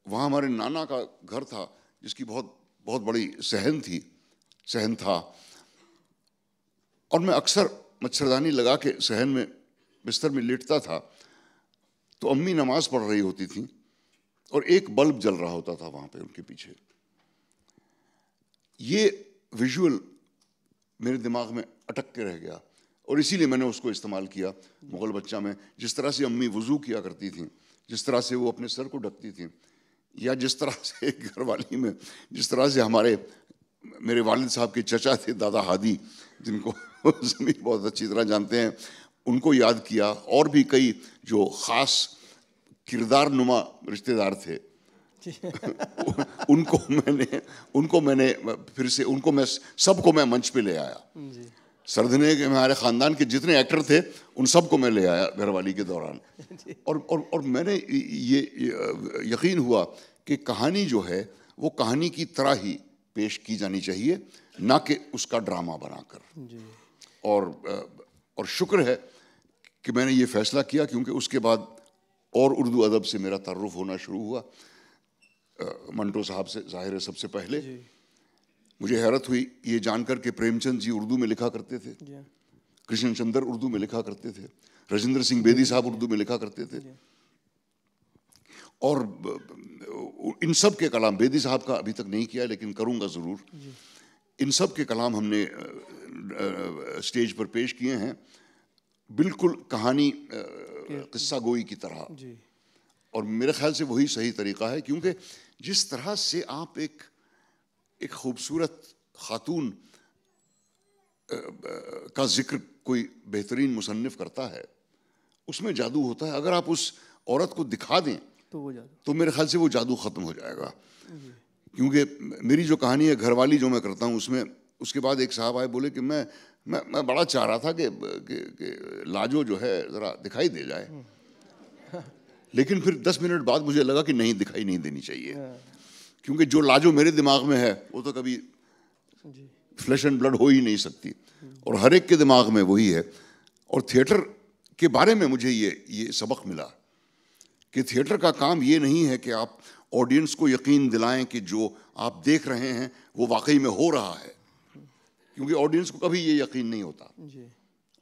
वहाँ हमारे नाना का घर था जिसकी बहुत बहुत बड़ी सहन थी सहन था और मैं अक्सर मच्छरदानी लगा के सहन में बिस्तर में लेटता था तो अम्मी नमाज पढ़ रही होती थी और एक बल्ब जल रहा होता था वहाँ पे उनके पीछे ये विजुअल मेरे दिमाग में अटक के रह गया और इसीलिए मैंने उसको इस्तेमाल किया मुग़ल बच्चा में जिस तरह से अम्मी वज़ू किया करती थी जिस तरह से वो अपने सर को ढकती थी या जिस तरह से घर वाली में जिस तरह से हमारे मेरे वालिद साहब के चचा थे दादा हादी जिनको जमीन बहुत अच्छी तरह जानते हैं उनको याद किया और भी कई जो ख़ास किरदार नुमा रिश्तेदार थे उनको मैंने उनको मैंने फिर से उनको मैं सबको मैं मंच पे ले आया सरधने के हमारे ख़ानदान के जितने एक्टर थे उन सबको मैं ले आया घरवाली के दौरान और और और मैंने ये, ये यकीन हुआ कि कहानी जो है वो कहानी की तरह ही पेश की जानी चाहिए ना कि उसका ड्रामा बनाकर और और शुक्र है कि मैंने ये फ़ैसला किया क्योंकि उसके बाद और उर्दू अदब से मेरा तारफ होना शुरू हुआ मंटो साहब से ज़ाहिर है सबसे पहले मुझे हैरत हुई ये जानकर के प्रेमचंद जी उर्दू में लिखा करते थे कृष्ण चंद्र उर्दू में लिखा करते थे राजेंद्र सिंह बेदी साहब उर्दू में लिखा करते थे और इन सब के कलाम बेदी साहब का अभी तक नहीं किया लेकिन करूंगा ज़रूर इन सब के कलाम हमने स्टेज पर पेश किए हैं बिल्कुल कहानी किस्सा गोई की तरह और मेरे ख्याल से वही सही तरीका है क्योंकि जिस तरह से आप एक एक खूबसूरत खातून का जिक्र कोई बेहतरीन मुसनफ़ करता है उसमें जादू होता है अगर आप उस औरत को दिखा दें तो वो जादू तो मेरे ख्याल से वो जादू ख़त्म हो जाएगा क्योंकि मेरी जो कहानी है घरवाली जो मैं करता हूँ उसमें उसके बाद एक साहब आए बोले कि मैं मैं मैं बड़ा चाह रहा था कि, कि, कि लाजो जो है ज़रा दिखाई दे जाए लेकिन फिर दस मिनट बाद मुझे लगा कि नहीं दिखाई नहीं देनी चाहिए हाँ। क्योंकि जो लाजो मेरे दिमाग में है वो तो कभी फ्लैश एंड ब्लड हो ही नहीं सकती और हर एक के दिमाग में वही है और थिएटर के बारे में मुझे ये ये सबक मिला कि थिएटर का काम ये नहीं है कि आप ऑडियंस को यकीन दिलाएं कि जो आप देख रहे हैं वो वाकई में हो रहा है क्योंकि ऑडियंस को कभी ये यकीन नहीं होता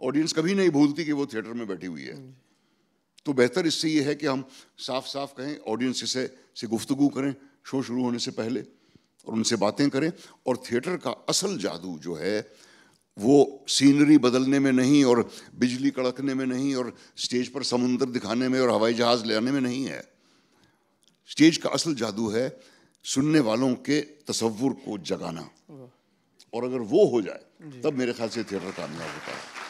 ऑडियंस कभी नहीं भूलती कि वो थिएटर में बैठी हुई है तो बेहतर इससे ये है कि हम साफ साफ कहें ऑडियंस से से गुफ्तगु करें शो शुरू होने से पहले और उनसे बातें करें और थिएटर का असल जादू जो है वो सीनरी बदलने में नहीं और बिजली कड़कने में नहीं और स्टेज पर समुंदर दिखाने में और हवाई जहाज़ ले आने में नहीं है स्टेज का असल जादू है सुनने वालों के तस्वुर को जगाना और अगर वो हो जाए तब मेरे ख्याल से थिएटर कामयाब होता है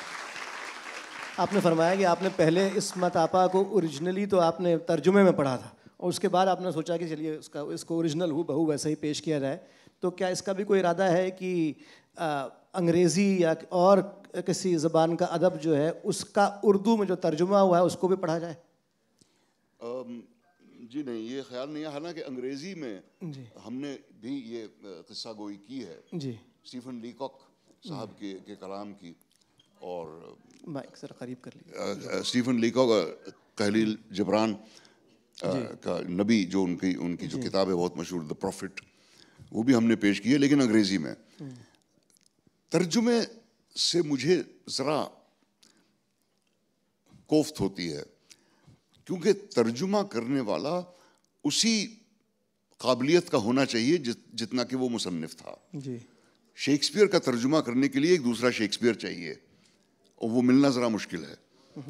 आपने फरमाया कि आपने पहले इस मतापा को ओरिजिनली तो आपने तर्जुमे में पढ़ा था और उसके बाद आपने सोचा कि चलिए उसका इसको ओरिजिनल हु बहू वैसे ही पेश किया जाए तो क्या इसका भी कोई इरादा है कि अंग्रेज़ी या और किसी ज़बान का अदब जो है उसका उर्दू में जो तर्जुमा हुआ है उसको भी पढ़ा जाए जी नहीं ये ख्याल नहीं है हालांकि अंग्रेजी में हमने भी ये किस्सा गोई की है जी स्टीफन लीकॉक साहब के, के कलाम की और माइक सर करीब कर लीजिए स्टीफन लीकॉक कहलील जबरान का नबी जो उनकी उनकी जो किताब है बहुत मशहूर द प्रॉफिट वो भी हमने पेश की है लेकिन अंग्रेजी में हम्म। तर्जुमे से मुझे ज़रा कोफ्त होती है क्योंकि तर्जुमा करने वाला उसी काबिलियत का होना चाहिए जित, जितना कि वो मुसनफ़ था शेक्सपियर का तर्जुमा करने के लिए एक दूसरा शेक्सपियर चाहिए और वो मिलना ज़रा मुश्किल है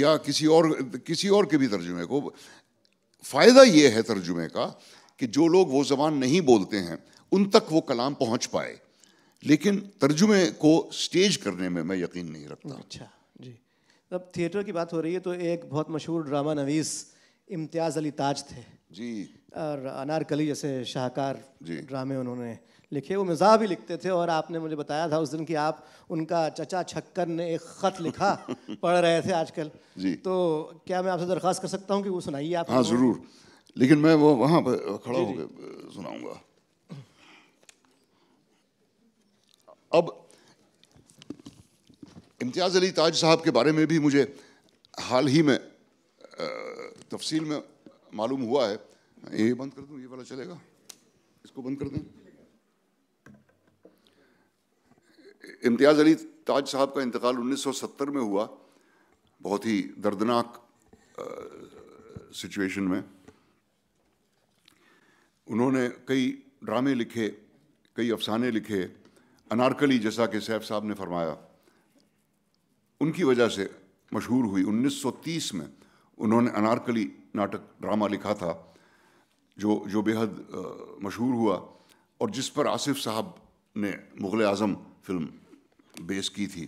या किसी और किसी और के भी तर्जुमे को फ़ायदा ये है तर्जुमे का कि जो लोग वो ज़बान नहीं बोलते हैं उन तक वो कलाम पहुंच पाए लेकिन तर्जुमे को स्टेज करने में मैं यकीन नहीं रखता अच्छा जी जब थिएटर की बात हो रही है तो एक बहुत मशहूर ड्रामा नवीस इम्तियाज़ अली ताज थे जी और अनारकली जैसे शाहकार ड्रामे उन्होंने लिखे वो मिजा भी लिखते थे और आपने मुझे बताया था उस दिन कि आप उनका चचा छक्कर ने एक ख़त लिखा पढ़ रहे थे आजकल जी तो क्या मैं आपसे दरख्वास्त कर सकता हूँ कि वो सुनाइए आप हाँ ज़रूर लेकिन मैं वो वहाँ पर खड़ा होकर सुनाऊंगा अब इम्तियाज़ अली ताज साहब के बारे में भी मुझे हाल ही में तफसील में मालूम हुआ है ये बंद कर दूँ ये वाला चलेगा इसको बंद कर दें इम्तियाज़ अली ताज साहब का इंतकाल 1970 में हुआ बहुत ही दर्दनाक सिचुएशन में उन्होंने कई ड्रामे लिखे कई अफसाने लिखे अनारकली जैसा कि सैफ साहब ने फरमाया उनकी वजह से मशहूर हुई 1930 में उन्होंने अनारकली नाटक ड्रामा लिखा था जो जो बेहद मशहूर हुआ और जिस पर आसिफ साहब ने मुग़ल आज़म फिल्म बेस की थी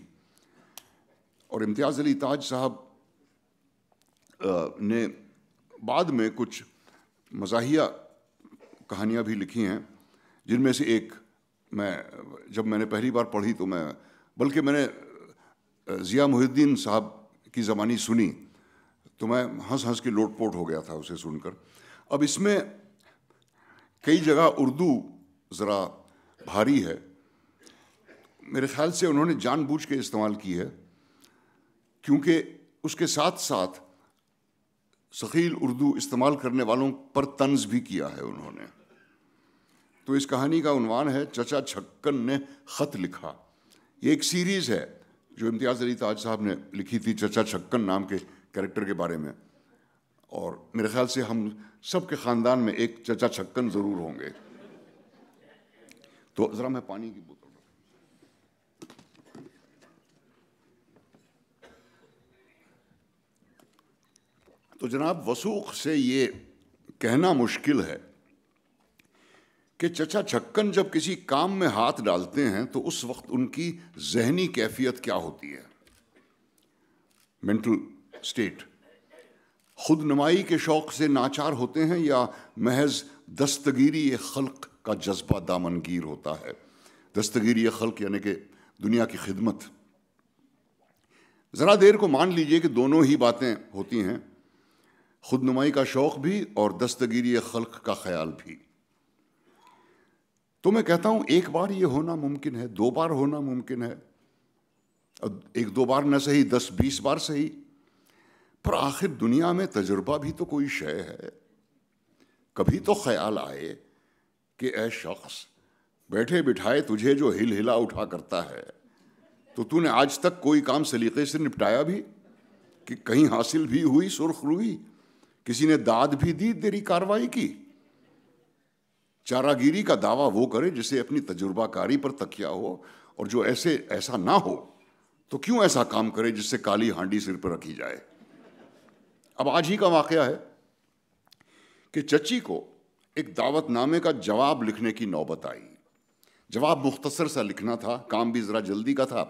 और इम्तियाज़ अली ताज साहब ने बाद में कुछ मजाहिया कहानियाँ भी लिखी हैं जिनमें से एक मैं जब मैंने पहली बार पढ़ी तो मैं बल्कि मैंने ज़िया मुहिद्दीन साहब की ज़बानी सुनी तो मैं हंस हंस के लोटपोट हो गया था उसे सुनकर अब इसमें कई जगह उर्दू ज़रा भारी है मेरे ख्याल से उन्होंने जानबूझ के इस्तेमाल की है क्योंकि उसके साथ साथ सखील उर्दू इस्तेमाल करने वालों पर तंज भी किया है उन्होंने तो इस कहानी का उनवान है चचा छक्कन ने ख़त लिखा ये एक सीरीज़ है जो इम्तियाज़ अली ताज साहब ने लिखी थी चचा छक्कन नाम के कैरेक्टर के बारे में और मेरे ख्याल से हम सब के ख़ानदान में एक चचा छक्कन ज़रूर होंगे तो ज़रा मैं पानी की बोतल तो जनाब वसूख से ये कहना मुश्किल है कि चचा छक्कन जब किसी काम में हाथ डालते हैं तो उस वक्त उनकी जहनी कैफियत क्या होती है मेंटल स्टेट खुद नमाई के शौक़ से नाचार होते हैं या महज दस्तगीरी खल्क का जज्बा दामनगीर होता है दस्तगीरी खल्क यानी कि दुनिया की खिदमत ज़रा देर को मान लीजिए कि दोनों ही बातें होती हैं खुद नुमाई का शौक़ भी और दस्तगीरी खल्क का ख्याल भी तो मैं कहता हूं एक बार ये होना मुमकिन है दो बार होना मुमकिन है एक दो बार न सही दस बीस बार सही पर आखिर दुनिया में तजुर्बा भी तो कोई शय है कभी तो ख्याल आए कि ए शख्स बैठे बिठाए तुझे जो हिल हिला उठा करता है तो तूने आज तक कोई काम सलीके से निपटाया भी कि कहीं हासिल भी हुई सुर्ख रुई किसी ने दाद भी दी तेरी कार्रवाई की चारागिरी का दावा वो करे जिसे अपनी तजुर्बाकारी पर तकिया हो और जो ऐसे ऐसा ना हो तो क्यों ऐसा काम करे जिससे काली हांडी सिर पर रखी जाए अब आज ही का वाकया है कि चची को एक दावतनामे का जवाब लिखने की नौबत आई जवाब मुख्तसर सा लिखना था काम भी ज़रा जल्दी का था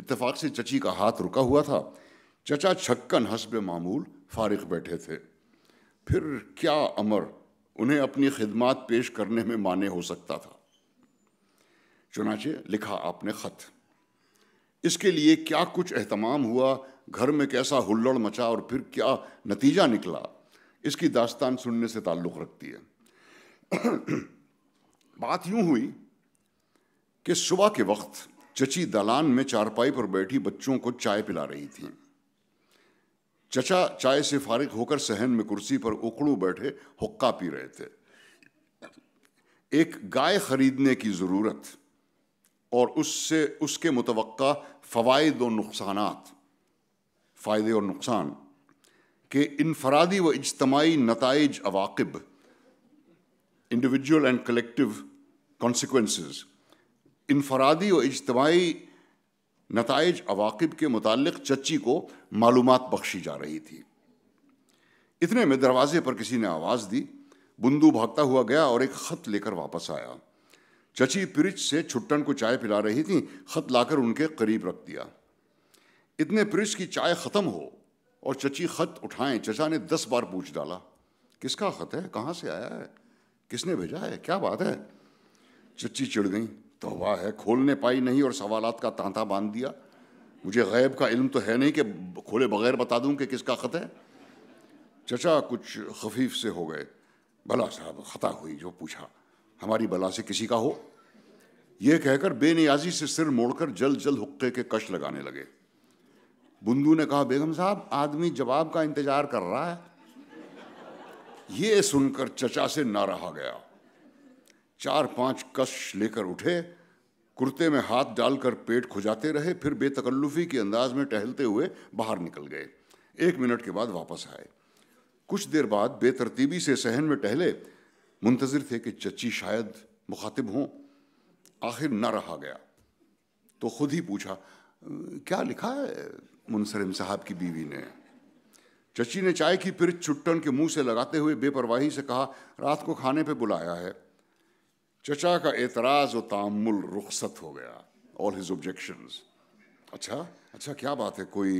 इतफाक से चची का हाथ रुका हुआ था चचा छक्कन हसब मामूल फारिग बैठे थे फिर क्या अमर उन्हें अपनी खिदमत पेश करने में माने हो सकता था चुनाचे लिखा आपने ख़त इसके लिए क्या कुछ अहतमाम हुआ घर में कैसा हुल्लड़ मचा और फिर क्या नतीजा निकला इसकी दास्तान सुनने से ताल्लुक़ रखती है बात यूं हुई कि सुबह के वक्त चची दलान में चारपाई पर बैठी बच्चों को चाय पिला रही थी चचा चाय से फारिग होकर सहन में कुर्सी पर उकड़ू बैठे हुक्का पी रहे थे एक गाय खरीदने की ज़रूरत और उससे उसके मुतव फ़वाद और नुकसान फ़ायदे और नुकसान के इनफरादी व इजतमाही नतज अवाकब इंडिविजुअल एंड कलेक्टिव कॉन्सिक्वेंसेस इनफरादी व इजतमाही नतज अवाकब के मुतक चच्ची को मालूम बख्शी जा रही थी इतने में दरवाजे पर किसी ने आवाज़ दी बुंदू भागता हुआ गया और एक ख़त लेकर वापस आया चची पिरिच से छुट्टन को चाय पिला रही थी ख़त लाकर उनके करीब रख दिया इतने पिरिच की चाय ख़त्म हो और चची ख़त उठाएं चचा ने दस बार पूछ डाला किसका ख़त है कहाँ से आया है किसने भेजा है क्या बात है चच्ची चिड़ गई तोबा है खोलने पाई नहीं और सवाल का तांता बांध दिया मुझे गैब का इल्म तो है नहीं कि खोले बगैर बता दूं कि किसका ख़त है चचा कुछ खफीफ से हो गए भला साहब ख़ता हुई जो पूछा हमारी बला से किसी का हो यह कहकर बेनियाजी से सिर मोड़कर जल्द जल्द हुक्के के कश लगाने लगे बुंदू ने कहा बेगम साहब आदमी जवाब का इंतज़ार कर रहा है ये सुनकर चचा से ना रहा गया चार पांच कश लेकर उठे कुर्ते में हाथ डालकर पेट खुजाते रहे फिर बेतकल्लुफी के अंदाज में टहलते हुए बाहर निकल गए एक मिनट के बाद वापस आए कुछ देर बाद बेतरतीबी से सहन में टहले मुंतज़र थे कि चची शायद मुखातिब हों आखिर ना रहा गया तो खुद ही पूछा क्या लिखा है मुनसरिम साहब की बीवी ने चची ने चाय की फिर चुट्टन के मुंह से लगाते हुए बेपरवाही से कहा रात को खाने पे बुलाया है चचा का एतराज़ और तामुल रुखसत हो गया ऑल हिज ऑब्जेक्शंस अच्छा अच्छा क्या बात है कोई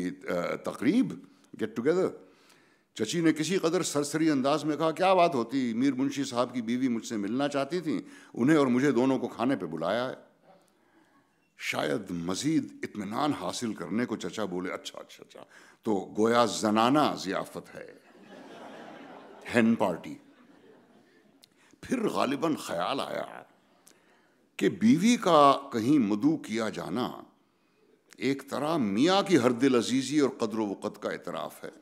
तकरीब गेट टुगेदर चची ने किसी कदर सरसरी अंदाज में कहा क्या बात होती मीर मुंशी साहब की बीवी मुझसे मिलना चाहती थी उन्हें और मुझे दोनों को खाने पे बुलाया है शायद मज़ीद इतमान हासिल करने को चचा बोले अच्छा अच्छा अच्छा तो गोया जनाना जियाफत है हैन पार्टी फिर गालिबा ख्याल आया कि बीवी का कहीं मदु किया जाना एक तरह मियाँ की हर दिल अजीज़ी और कदर वक़त का इतराफ़ है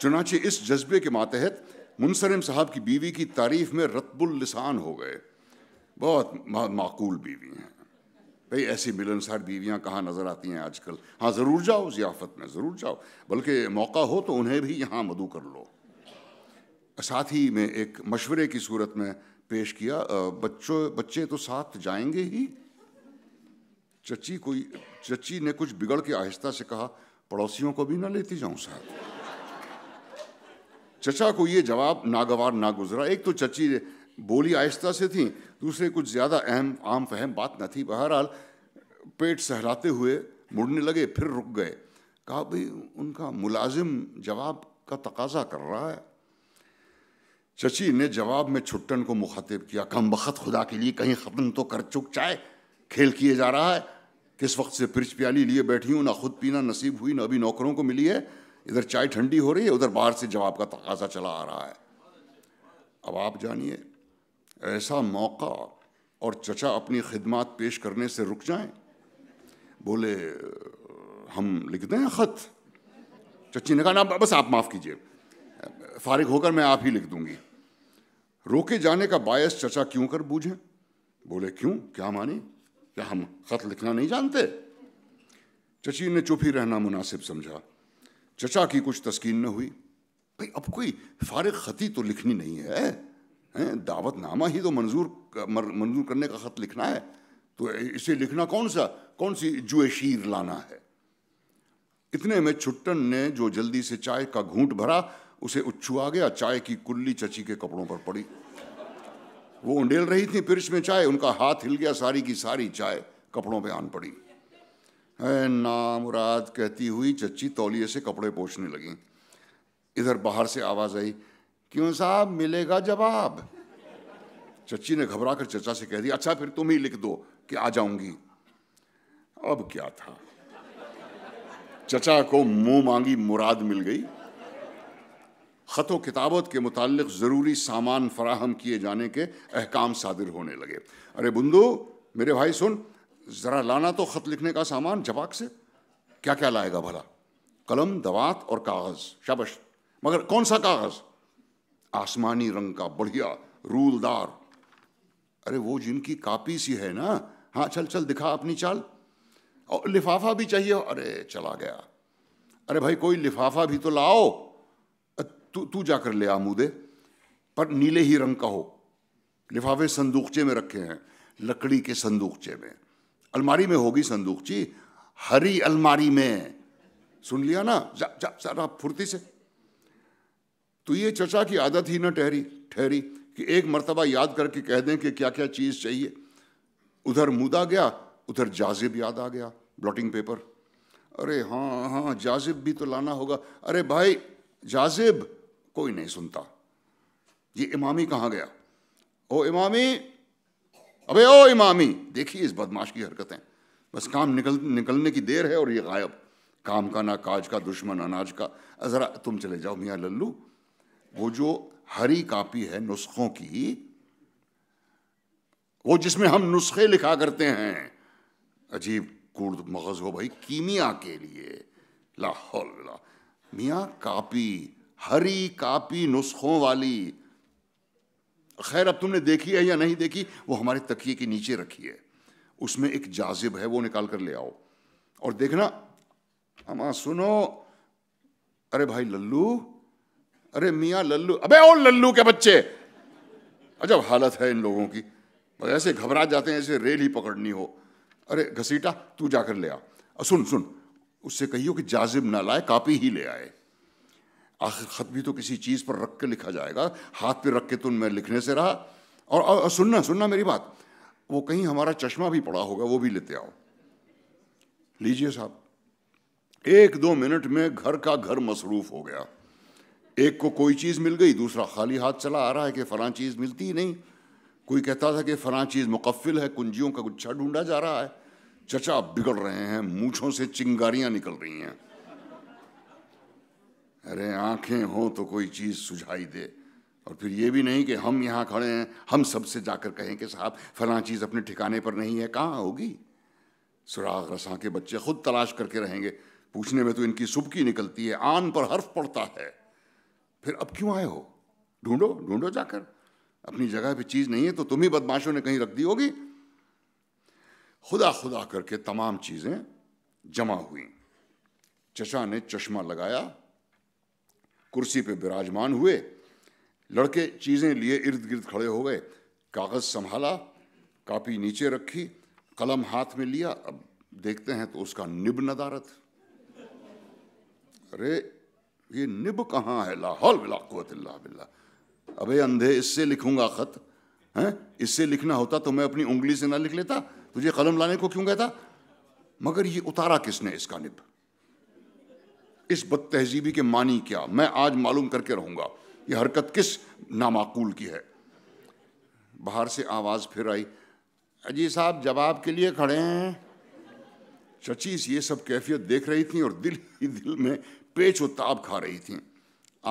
चुनाचे इस जज्बे के मातहत मुनसरम साहब की बीवी की तारीफ में रतबुल्लिसान हो गए बहुत माकूल बीवी हैं भाई ऐसी मिलनसार बीवियाँ कहाँ नज़र आती हैं आजकल हाँ ज़रूर जाओ ज़ियाफ़त में ज़रूर जाओ बल्कि मौका हो तो उन्हें भी यहाँ मधु कर लो साथ ही में एक मशवरे की सूरत में पेश किया बच्चों बच्चे तो साथ जाएंगे ही चची कोई चची ने कुछ बिगड़ के आहिस्ता से कहा पड़ोसियों को भी ना लेती जाऊं साथ चचा को ये जवाब नागवार ना गुजरा एक तो चची बोली आहिस्ता से थी दूसरे कुछ ज़्यादा अहम आम फहम बात न थी बहरहाल पेट सहलाते हुए मुड़ने लगे फिर रुक गए कहा भाई उनका मुलाजिम जवाब का तकाजा कर रहा है चची ने जवाब में छुट्टन को मुखातिब किया कम बखत खुदा के लिए कहीं ख़त्म तो कर चुक चाहे खेल किए जा रहा है किस वक्त से फ्रिज प्याली लिए बैठी हूँ ना खुद पीना नसीब हुई ना अभी नौकरों को मिली है इधर चाय ठंडी हो रही है उधर बाहर से जवाब का तकाजा चला आ रहा है अब आप जानिए ऐसा मौका और चचा अपनी खिदमत पेश करने से रुक जाएं बोले हम लिख दें ख़त चची ने कहा ना बस आप माफ़ कीजिए फारिग होकर मैं आप ही लिख दूंगी रोके जाने का बायस चचा क्यों कर बूझें बोले क्यों क्या माने क्या हम खत लिखना नहीं जानते चची ने चुप ही रहना मुनासिब समझा चचा की कुछ तस्कीन न हुई भाई अब कोई फारे खती तो लिखनी नहीं है हैं दावतनामा ही तो मंजूर मंजूर करने का खत लिखना है तो इसे लिखना कौन सा कौन सी जुएशीर लाना है इतने में छुट्टन ने जो जल्दी से चाय का घूंट भरा उसे उच्छुआ गया चाय की कुल्ली चची के कपड़ों पर पड़ी वो उंडेल रही थी पिरछ में चाय उनका हाथ हिल गया सारी की सारी चाय कपड़ों पे आन पड़ी नामुराद कहती हुई चची तौलिए से कपड़े पोछने लगी इधर बाहर से आवाज़ आई क्यों साहब मिलेगा जवाब चची ने घबरा कर चचा से कह दिया अच्छा फिर तुम ही लिख दो कि आ जाऊंगी अब क्या था चचा को मुंह मांगी मुराद मिल गई ख़त किताबत के मुतल ज़रूरी सामान फराहम किए जाने के अहकाम सादिर होने लगे अरे बुंदू मेरे भाई सुन ज़रा लाना तो ख़त लिखने का सामान जवाक से क्या क्या लाएगा भला कलम दवात और कागज़ शबश मगर कौन सा कागज़ आसमानी रंग का बढ़िया रूलदार अरे वो जिनकी कापी सी है ना हाँ चल चल दिखा अपनी चाल और लिफाफा भी चाहिए अरे चला गया अरे भाई कोई लिफाफा भी तो लाओ तू तू जाकर ले आमूदे पर नीले ही रंग का हो लिफाफे संदूकचे में रखे हैं लकड़ी के संदूकचे में अलमारी में होगी संदूकची हरी अलमारी में सुन लिया ना जा, जा, जरा फुर्ती से तो ये चचा की आदत ही ना ठहरी ठहरी कि एक मरतबा याद करके कह दें कि क्या क्या चीज़ चाहिए उधर मुदा गया उधर जाजिब याद आ गया ब्लॉटिंग पेपर अरे हाँ हाँ जाजिब भी तो लाना होगा अरे भाई जाजिब कोई नहीं सुनता ये इमामी कहाँ गया ओ इमामी अबे ओ इमामी देखिए इस बदमाश की हरकतें बस काम निकल निकलने की देर है और ये गायब काम का ना काज का दुश्मन अनाज का ज़रा तुम चले जाओ मियाँ लल्लू वो जो हरी कापी है नुस्खों की वो जिसमें हम नुस्खे लिखा करते हैं अजीब कूर्द मगज़ हो भाई कीमिया के लिए लाहौल ला मियाँ कापी हरी कापी नुस्खों वाली खैर अब तुमने देखी है या नहीं देखी वो हमारे तकिए के नीचे रखी है उसमें एक जाजिब है वो निकाल कर ले आओ और देखना अमां सुनो अरे भाई लल्लू अरे मियाँ लल्लू अबे ओ लल्लू के बच्चे अजब हालत है इन लोगों की ऐसे घबरा जाते हैं ऐसे रेल ही पकड़नी हो अरे घसीटा तू जाकर ले आ सुन सुन उससे कहियो कि जाजिब ना लाए कापी ही ले आए आखिर खत भी तो किसी चीज़ पर रख के लिखा जाएगा हाथ पे रख के तो मैं लिखने से रहा और, और, और सुनना सुनना मेरी बात वो कहीं हमारा चश्मा भी पड़ा होगा वो भी लेते आओ लीजिए साहब एक दो मिनट में घर का घर मसरूफ हो गया एक को कोई चीज़ मिल गई दूसरा खाली हाथ चला आ रहा है कि फ़लाँ चीज़ मिलती ही नहीं कोई कहता था कि फ़लाँ चीज़ मुकफ़िल है कुंजियों का गुच्छा ढूंढा जा रहा है चचा बिगड़ रहे हैं मूछों से चिंगारियां निकल रही हैं अरे आंखें हो तो कोई चीज़ सुझाई दे और फिर ये भी नहीं कि हम यहाँ खड़े हैं हम सबसे जाकर कहें कि साहब फला चीज़ अपने ठिकाने पर नहीं है कहाँ होगी सुराग रसा के बच्चे खुद तलाश करके रहेंगे पूछने में तो इनकी सुबकी निकलती है आन पर हर्फ पड़ता है फिर अब क्यों आए हो ढूंढो ढूंढो जाकर अपनी जगह पे चीज़ नहीं है तो तुम ही बदमाशों ने कहीं रख दी होगी खुदा खुदा करके तमाम चीज़ें जमा हुई चचा ने चश्मा लगाया कुर्सी पर विराजमान हुए लड़के चीज़ें लिए इर्द गिर्द खड़े हो गए कागज़ संभाला कापी नीचे रखी कलम हाथ में लिया अब देखते हैं तो उसका निब नदारत अरे ये निब कहाँ है लाहौल बिल्ला बिल्ला अबे अंधे इससे लिखूंगा खत हैं इससे लिखना होता तो मैं अपनी उंगली से ना लिख लेता तुझे कलम लाने को क्यों कहता मगर ये उतारा किसने इसका निब इस बद तहजीबी के मानी क्या मैं आज मालूम करके रहूंगा ये हरकत किस नामाकूल की है बाहर से आवाज़ फिर आई अजी साहब जवाब के लिए खड़े हैं चचीस ये सब कैफियत देख रही थी और दिल ही दिल में पेच व खा रही थी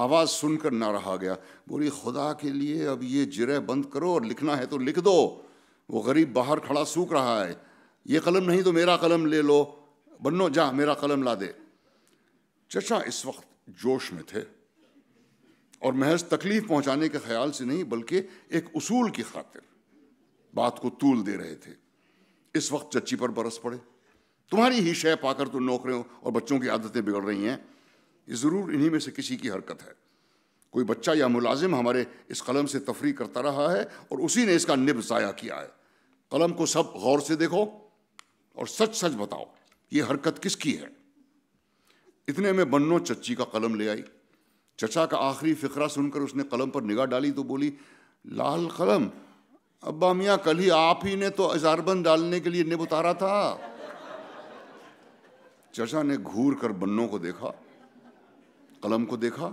आवाज़ सुनकर ना रहा गया बोली खुदा के लिए अब ये जिरह बंद करो और लिखना है तो लिख दो वो गरीब बाहर खड़ा सूख रहा है ये कलम नहीं तो मेरा कलम ले लो बन्नो जा मेरा कलम ला दे चचा इस वक्त जोश में थे और महज तकलीफ पहुंचाने के ख्याल से नहीं बल्कि एक उसूल की खातिर बात को तूल दे रहे थे इस वक्त चच्ची पर बरस पड़े तुम्हारी ही शय पाकर तुम तो नौकरियों और बच्चों की आदतें बिगड़ रही हैं ये ज़रूर इन्हीं में से किसी की हरकत है कोई बच्चा या मुलाजिम हमारे इस कलम से तफरी करता रहा है और उसी ने इसका निब ज़ाया किया है कलम को सब गौर से देखो और सच सच बताओ ये हरकत किसकी है इतने में बन्नो चच्ची का कलम ले आई चचा का आखिरी फ़िक्रा सुनकर उसने कलम पर निगाह डाली तो बोली लाल कलम अब्बा मियाँ कल ही आप ही ने तो अजारबंद डालने के लिए निब उतारा था चचा ने घूर कर बन्नों को देखा कलम को देखा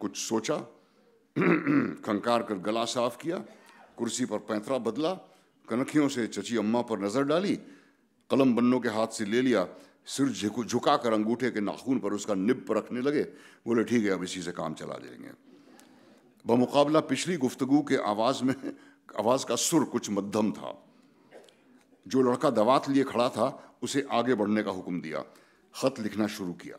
कुछ सोचा खंकार कर गला साफ किया कुर्सी पर पैंतरा बदला कनखियों से चची अम्मा पर नज़र डाली कलम बन्नों के हाथ से ले लिया सिर झुका कर अंगूठे के नाखून पर उसका निब रखने लगे बोले ठीक है अब इसी से काम चला देंगे बमुकाबला पिछली गुफ्तगु के आवाज़ में आवाज़ का सुर कुछ मध्यम था जो लड़का दवात लिए खड़ा था उसे आगे बढ़ने का हुक्म दिया ख़त लिखना शुरू किया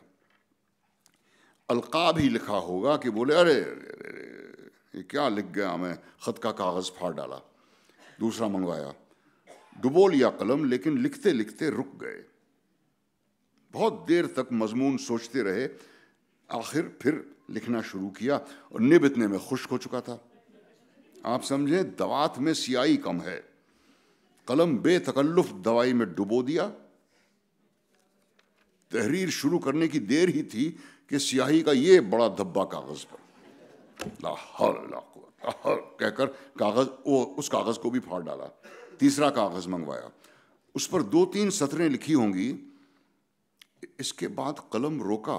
अलका भी लिखा होगा कि बोले अरे, अरे ये क्या लिख गया मैं ख़त का कागज़ फाड़ डाला दूसरा मंगवाया डुबो लिया कलम लेकिन लिखते लिखते रुक गए बहुत देर तक मजमून सोचते रहे आखिर फिर लिखना शुरू किया और निब इतने में खुश्क हो चुका था आप समझे दवात में सियाई कम है कलम बेतकल्लुफ दवाई में डुबो दिया तहरीर शुरू करने की देर ही थी कि सियाही का ये बड़ा धब्बा कागज़ पर कहकर कागज़ वो उस कागज़ को भी फाड़ डाला तीसरा कागज़ मंगवाया उस पर दो तीन सतरें लिखी होंगी इसके बाद कलम रोका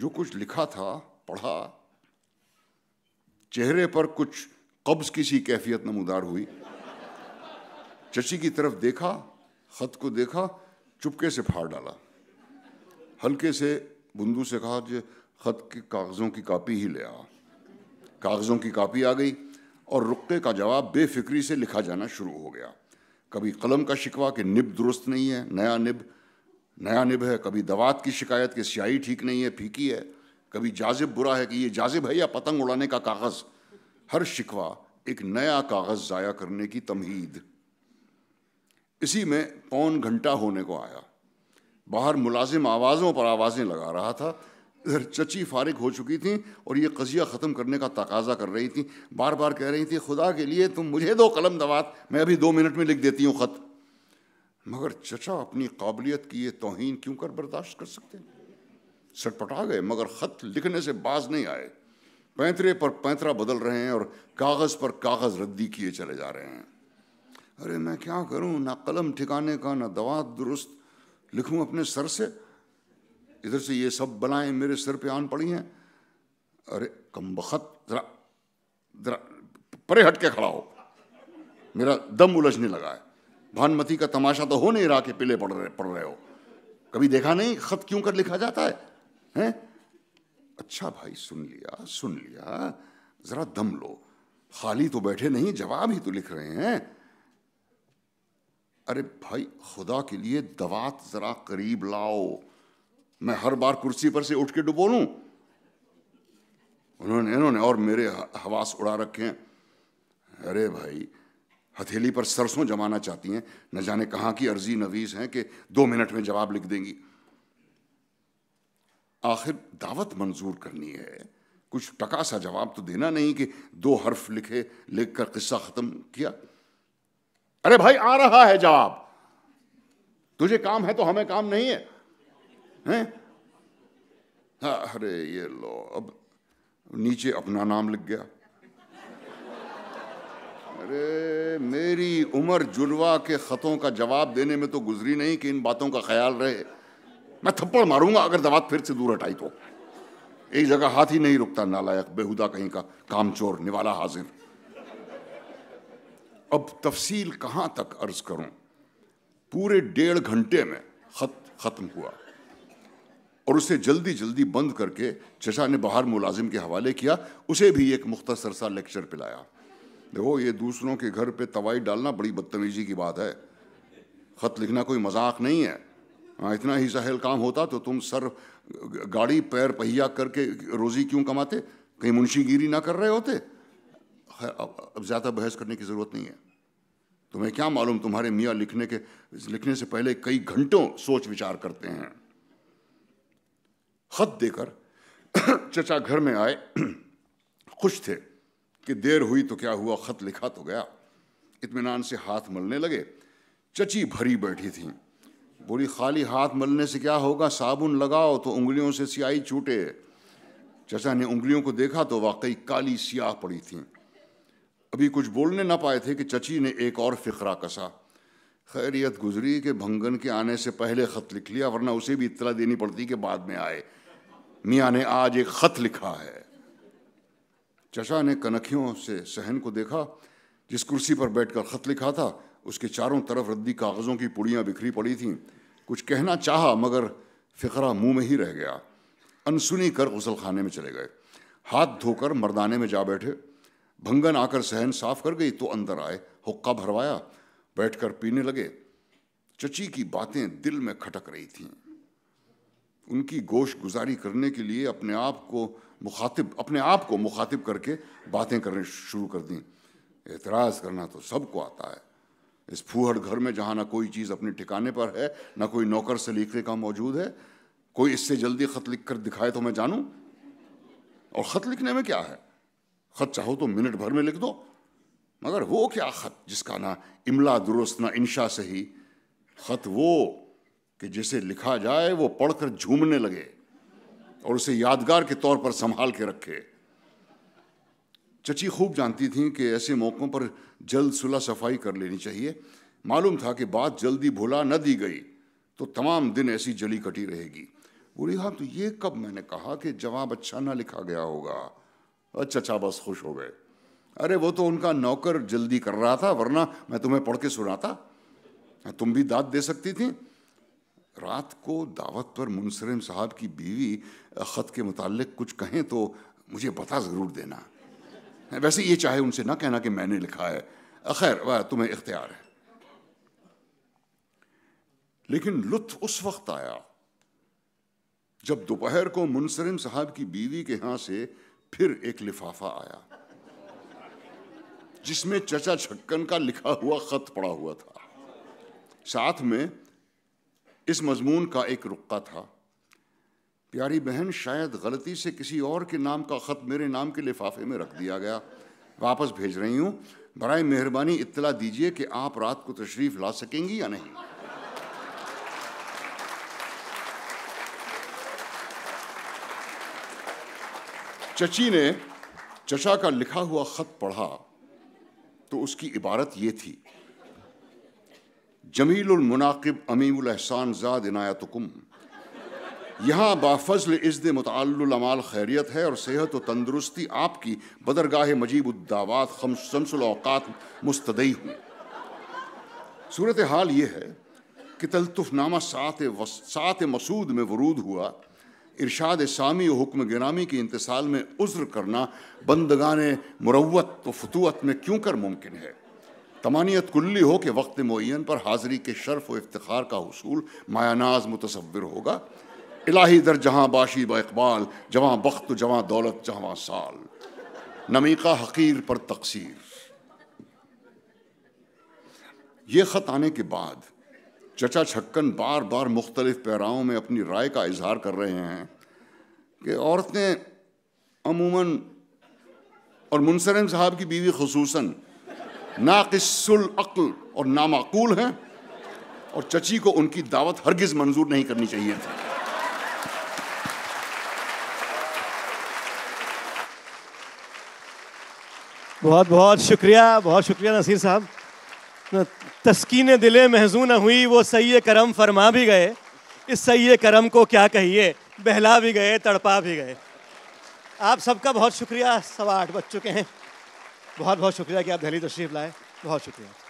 जो कुछ लिखा था पढ़ा चेहरे पर कुछ कब्ज की सी कैफियत नमूदार हुई चची की तरफ देखा खत को देखा चुपके से फाड़ डाला हल्के से बुंदू से कहा जो खत के कागज़ों की कापी ही ले आ कागज़ों की कापी आ गई और रुके का जवाब बेफिक्री से लिखा जाना शुरू हो गया कभी कलम का शिकवा कि निब दुरुस्त नहीं है नया निब नया निब है कभी दवात की शिकायत कि स्याही ठीक नहीं है फीकी है कभी जाजिब बुरा है कि ये जाजिब है या पतंग उड़ाने का कागज़ हर शिकवा एक नया कागज़ ज़ाया करने की तमहीद इसी में पौन घंटा होने को आया बाहर मुलाजिम आवाज़ों पर आवाज़ें लगा रहा था इधर चची फारिग हो चुकी थी और ये कजिया ख़त्म करने का तकाजा कर रही थी बार बार कह रही थी खुदा के लिए तुम मुझे दो कलम दवात मैं अभी दो मिनट में लिख देती हूँ ख़त मगर चचा अपनी काबिलियत की ये तोहन क्यों कर बर्दाश्त कर सकते सटपटा गए मगर ख़त लिखने से बाज नहीं आए पैंतरे पर पैंतरा बदल रहे हैं और कागज़ पर कागज़ रद्दी किए चले जा रहे हैं अरे मैं क्या करूं ना कलम ठिकाने का ना दवा दुरुस्त लिखूं अपने सर से इधर से ये सब बलाएं मेरे सिर पे आन पड़ी हैं अरे कम बखत जरा परे हट के खड़ा हो मेरा दम उलझने लगा है भानुमति का तमाशा तो हो नहीं रहा कि पिले पड़ रहे पड़ रहे हो कभी देखा नहीं खत क्यों कर लिखा जाता है हैं अच्छा भाई सुन लिया सुन लिया जरा दम लो खाली तो बैठे नहीं जवाब ही तो लिख रहे हैं अरे भाई खुदा के लिए दवात जरा करीब लाओ मैं हर बार कुर्सी पर से उठ के डुबोलू उन्होंने इन्होंने और मेरे हवास उड़ा रखे हैं अरे भाई हथेली पर सरसों जमाना चाहती हैं न जाने कहां की अर्जी नवीज हैं कि दो मिनट में जवाब लिख देंगी आखिर दावत मंजूर करनी है कुछ टका सा जवाब तो देना नहीं कि दो हर्फ लिखे लिख कर किस्सा ख़त्म किया अरे भाई आ रहा है जवाब तुझे काम है तो हमें काम नहीं है हैं? हाँ, अरे ये लो अब नीचे अपना नाम लिख गया अरे मेरी उम्र जुड़वा के ख़तों का जवाब देने में तो गुजरी नहीं कि इन बातों का ख्याल रहे मैं थप्पड़ मारूंगा अगर दवात फिर से दूर हटाई तो एक जगह हाथ ही नहीं रुकता नालायक बेहुदा कहीं का काम चोर निवाला हाजिर अब तफसील कहां तक अर्ज करूं पूरे डेढ़ घंटे में खत ख़त्म हुआ और उसे जल्दी जल्दी बंद करके चचा ने बाहर मुलाजिम के हवाले किया उसे भी एक मुख्तसर सा लेक्चर पिलाया देखो ये दूसरों के घर पे तवाई डालना बड़ी बदतमीजी की बात है ख़त लिखना कोई मजाक नहीं है हाँ इतना ही सहल काम होता तो तुम सर गाड़ी पैर पहिया करके रोज़ी क्यों कमाते कहीं मुंशीगिरी ना कर रहे होते अब, अब ज़्यादा बहस करने की ज़रूरत नहीं है तुम्हें क्या मालूम तुम्हारे मियाँ लिखने के लिखने से पहले कई घंटों सोच विचार करते हैं ख़त देकर चचा घर में आए खुश थे कि देर हुई तो क्या हुआ ख़त लिखा तो गया इतमान से हाथ मलने लगे चची भरी बैठी थी बोली खाली हाथ मलने से क्या होगा साबुन लगाओ तो उंगलियों से सियाही छूटे चचा ने उंगलियों को देखा तो वाकई काली सियाह पड़ी थी अभी कुछ बोलने ना पाए थे कि चची ने एक और फिकरा कसा खैरियत गुजरी कि भंगन के आने से पहले ख़त लिख लिया वरना उसे भी इतला देनी पड़ती कि बाद में आए मियाँ ने आज एक ख़त लिखा है चचा ने कनखियों से सहन को देखा जिस कुर्सी पर बैठकर खत लिखा था उसके चारों तरफ रद्दी कागज़ों की पुड़ियाँ बिखरी पड़ी थीं कुछ कहना चाहा मगर फ़िकरा मुंह में ही रह गया अनसुनी कर गुसलखाने खाने में चले गए हाथ धोकर मर्दाने में जा बैठे भंगन आकर सहन साफ कर गई तो अंदर आए हुक्का भरवाया बैठकर पीने लगे चची की बातें दिल में खटक रही थीं उनकी गोश गुजारी करने के लिए अपने आप को मुखातिब अपने आप को मुखातिब करके बातें करने शुरू कर दी एतराज़ करना तो सबको आता है इस फूहड़ घर में जहाँ ना कोई चीज़ अपने ठिकाने पर है ना कोई नौकर से लिखने का मौजूद है कोई इससे जल्दी ख़त लिख कर दिखाए तो मैं जानूँ और ख़त लिखने में क्या है ख़त चाहो तो मिनट भर में लिख दो मगर वो क्या ख़त जिसका ना इमला दुरुस्त ना इंशा सही ख़त वो कि जिसे लिखा जाए वो पढ़कर झूमने लगे और उसे यादगार के तौर पर संभाल के रखे चची खूब जानती थी कि ऐसे मौक़ों पर जल्द सुलह सफाई कर लेनी चाहिए मालूम था कि बात जल्दी भुला न दी गई तो तमाम दिन ऐसी जली कटी रहेगी बोली हाँ तो ये कब मैंने कहा कि जवाब अच्छा ना लिखा गया होगा अच्छा अच्छा बस खुश हो गए अरे वो तो उनका नौकर जल्दी कर रहा था वरना मैं तुम्हें पढ़ के सुनाता हाँ, तुम भी दाद दे सकती थी रात को दावत पर मुनसरम साहब की बीवी ख़त के मुतालिक कुछ कहें तो मुझे बता ज़रूर देना वैसे ये चाहे उनसे ना कहना कि मैंने लिखा है खैर वह तुम्हें इख्तियार है लेकिन लुत्फ उस वक्त आया जब दोपहर को मुनसरम साहब की बीवी के यहां से फिर एक लिफाफा आया जिसमें चचा छक्कन का लिखा हुआ ख़त पड़ा हुआ था साथ में इस मजमून का एक रुका था प्यारी बहन शायद गलती से किसी और के नाम का ख़त मेरे नाम के लिफाफे में रख दिया गया वापस भेज रही हूँ बर मेहरबानी इतला दीजिए कि आप रात को तशरीफ़ ला सकेंगी या नहीं चची ने चचा का लिखा हुआ ख़त पढ़ा तो उसकी इबारत ये थी जमीलमनाकब अमीमसानजाद इनायतकुम यहाँ बाफजल इज़्द मतमाल खैरियत है और सेहत व तंदरुस्ती आपकी बदरगाह मजीबुद्दावात शमसलौक़ात मुस्तदई हूँ सूरत हाल ये है कि तलतुफ़नामा सात सात मसूद में वरूद हुआ इरशाद सामी और हुक्म गिरामी के इंतसाल में उज़्र करना बंदगा मुरवत व फतूत में क्यों कर मुमकिन है तमानियत कुल्ली हो कि वक्त मुन पर हाज़िरी के शर्फ व इफ्तार का हसूल मायानाज मुतसवर होगा इलाही दर जहाँ बाशी बकबाल इकबाल जवाँ वक्त जवाँ दौलत जवाँ साल नमीका हकीर पर तकसीर ये ख़त आने के बाद चचा छक्कन बार बार मुख्तलिफ पैराओं में अपनी राय का इजहार कर रहे हैं कि औरतें अमूमन और मुनसरम साहब की बीवी खसूसन नाकिसुल अक्ल और नामाकूल हैं और चची को उनकी दावत हरगिज मंजूर नहीं करनी चाहिए थी बहुत बहुत शुक्रिया बहुत शुक्रिया नसीर साहब तस्कीन दिले महजून हुई वो सही करम फरमा भी गए इस सही करम को क्या कहिए बहला भी गए तड़पा भी गए आप सबका बहुत शुक्रिया सवा आठ बज चुके हैं बहुत बहुत शुक्रिया कि आप दिल्ली तशरीफ लाए बहुत शुक्रिया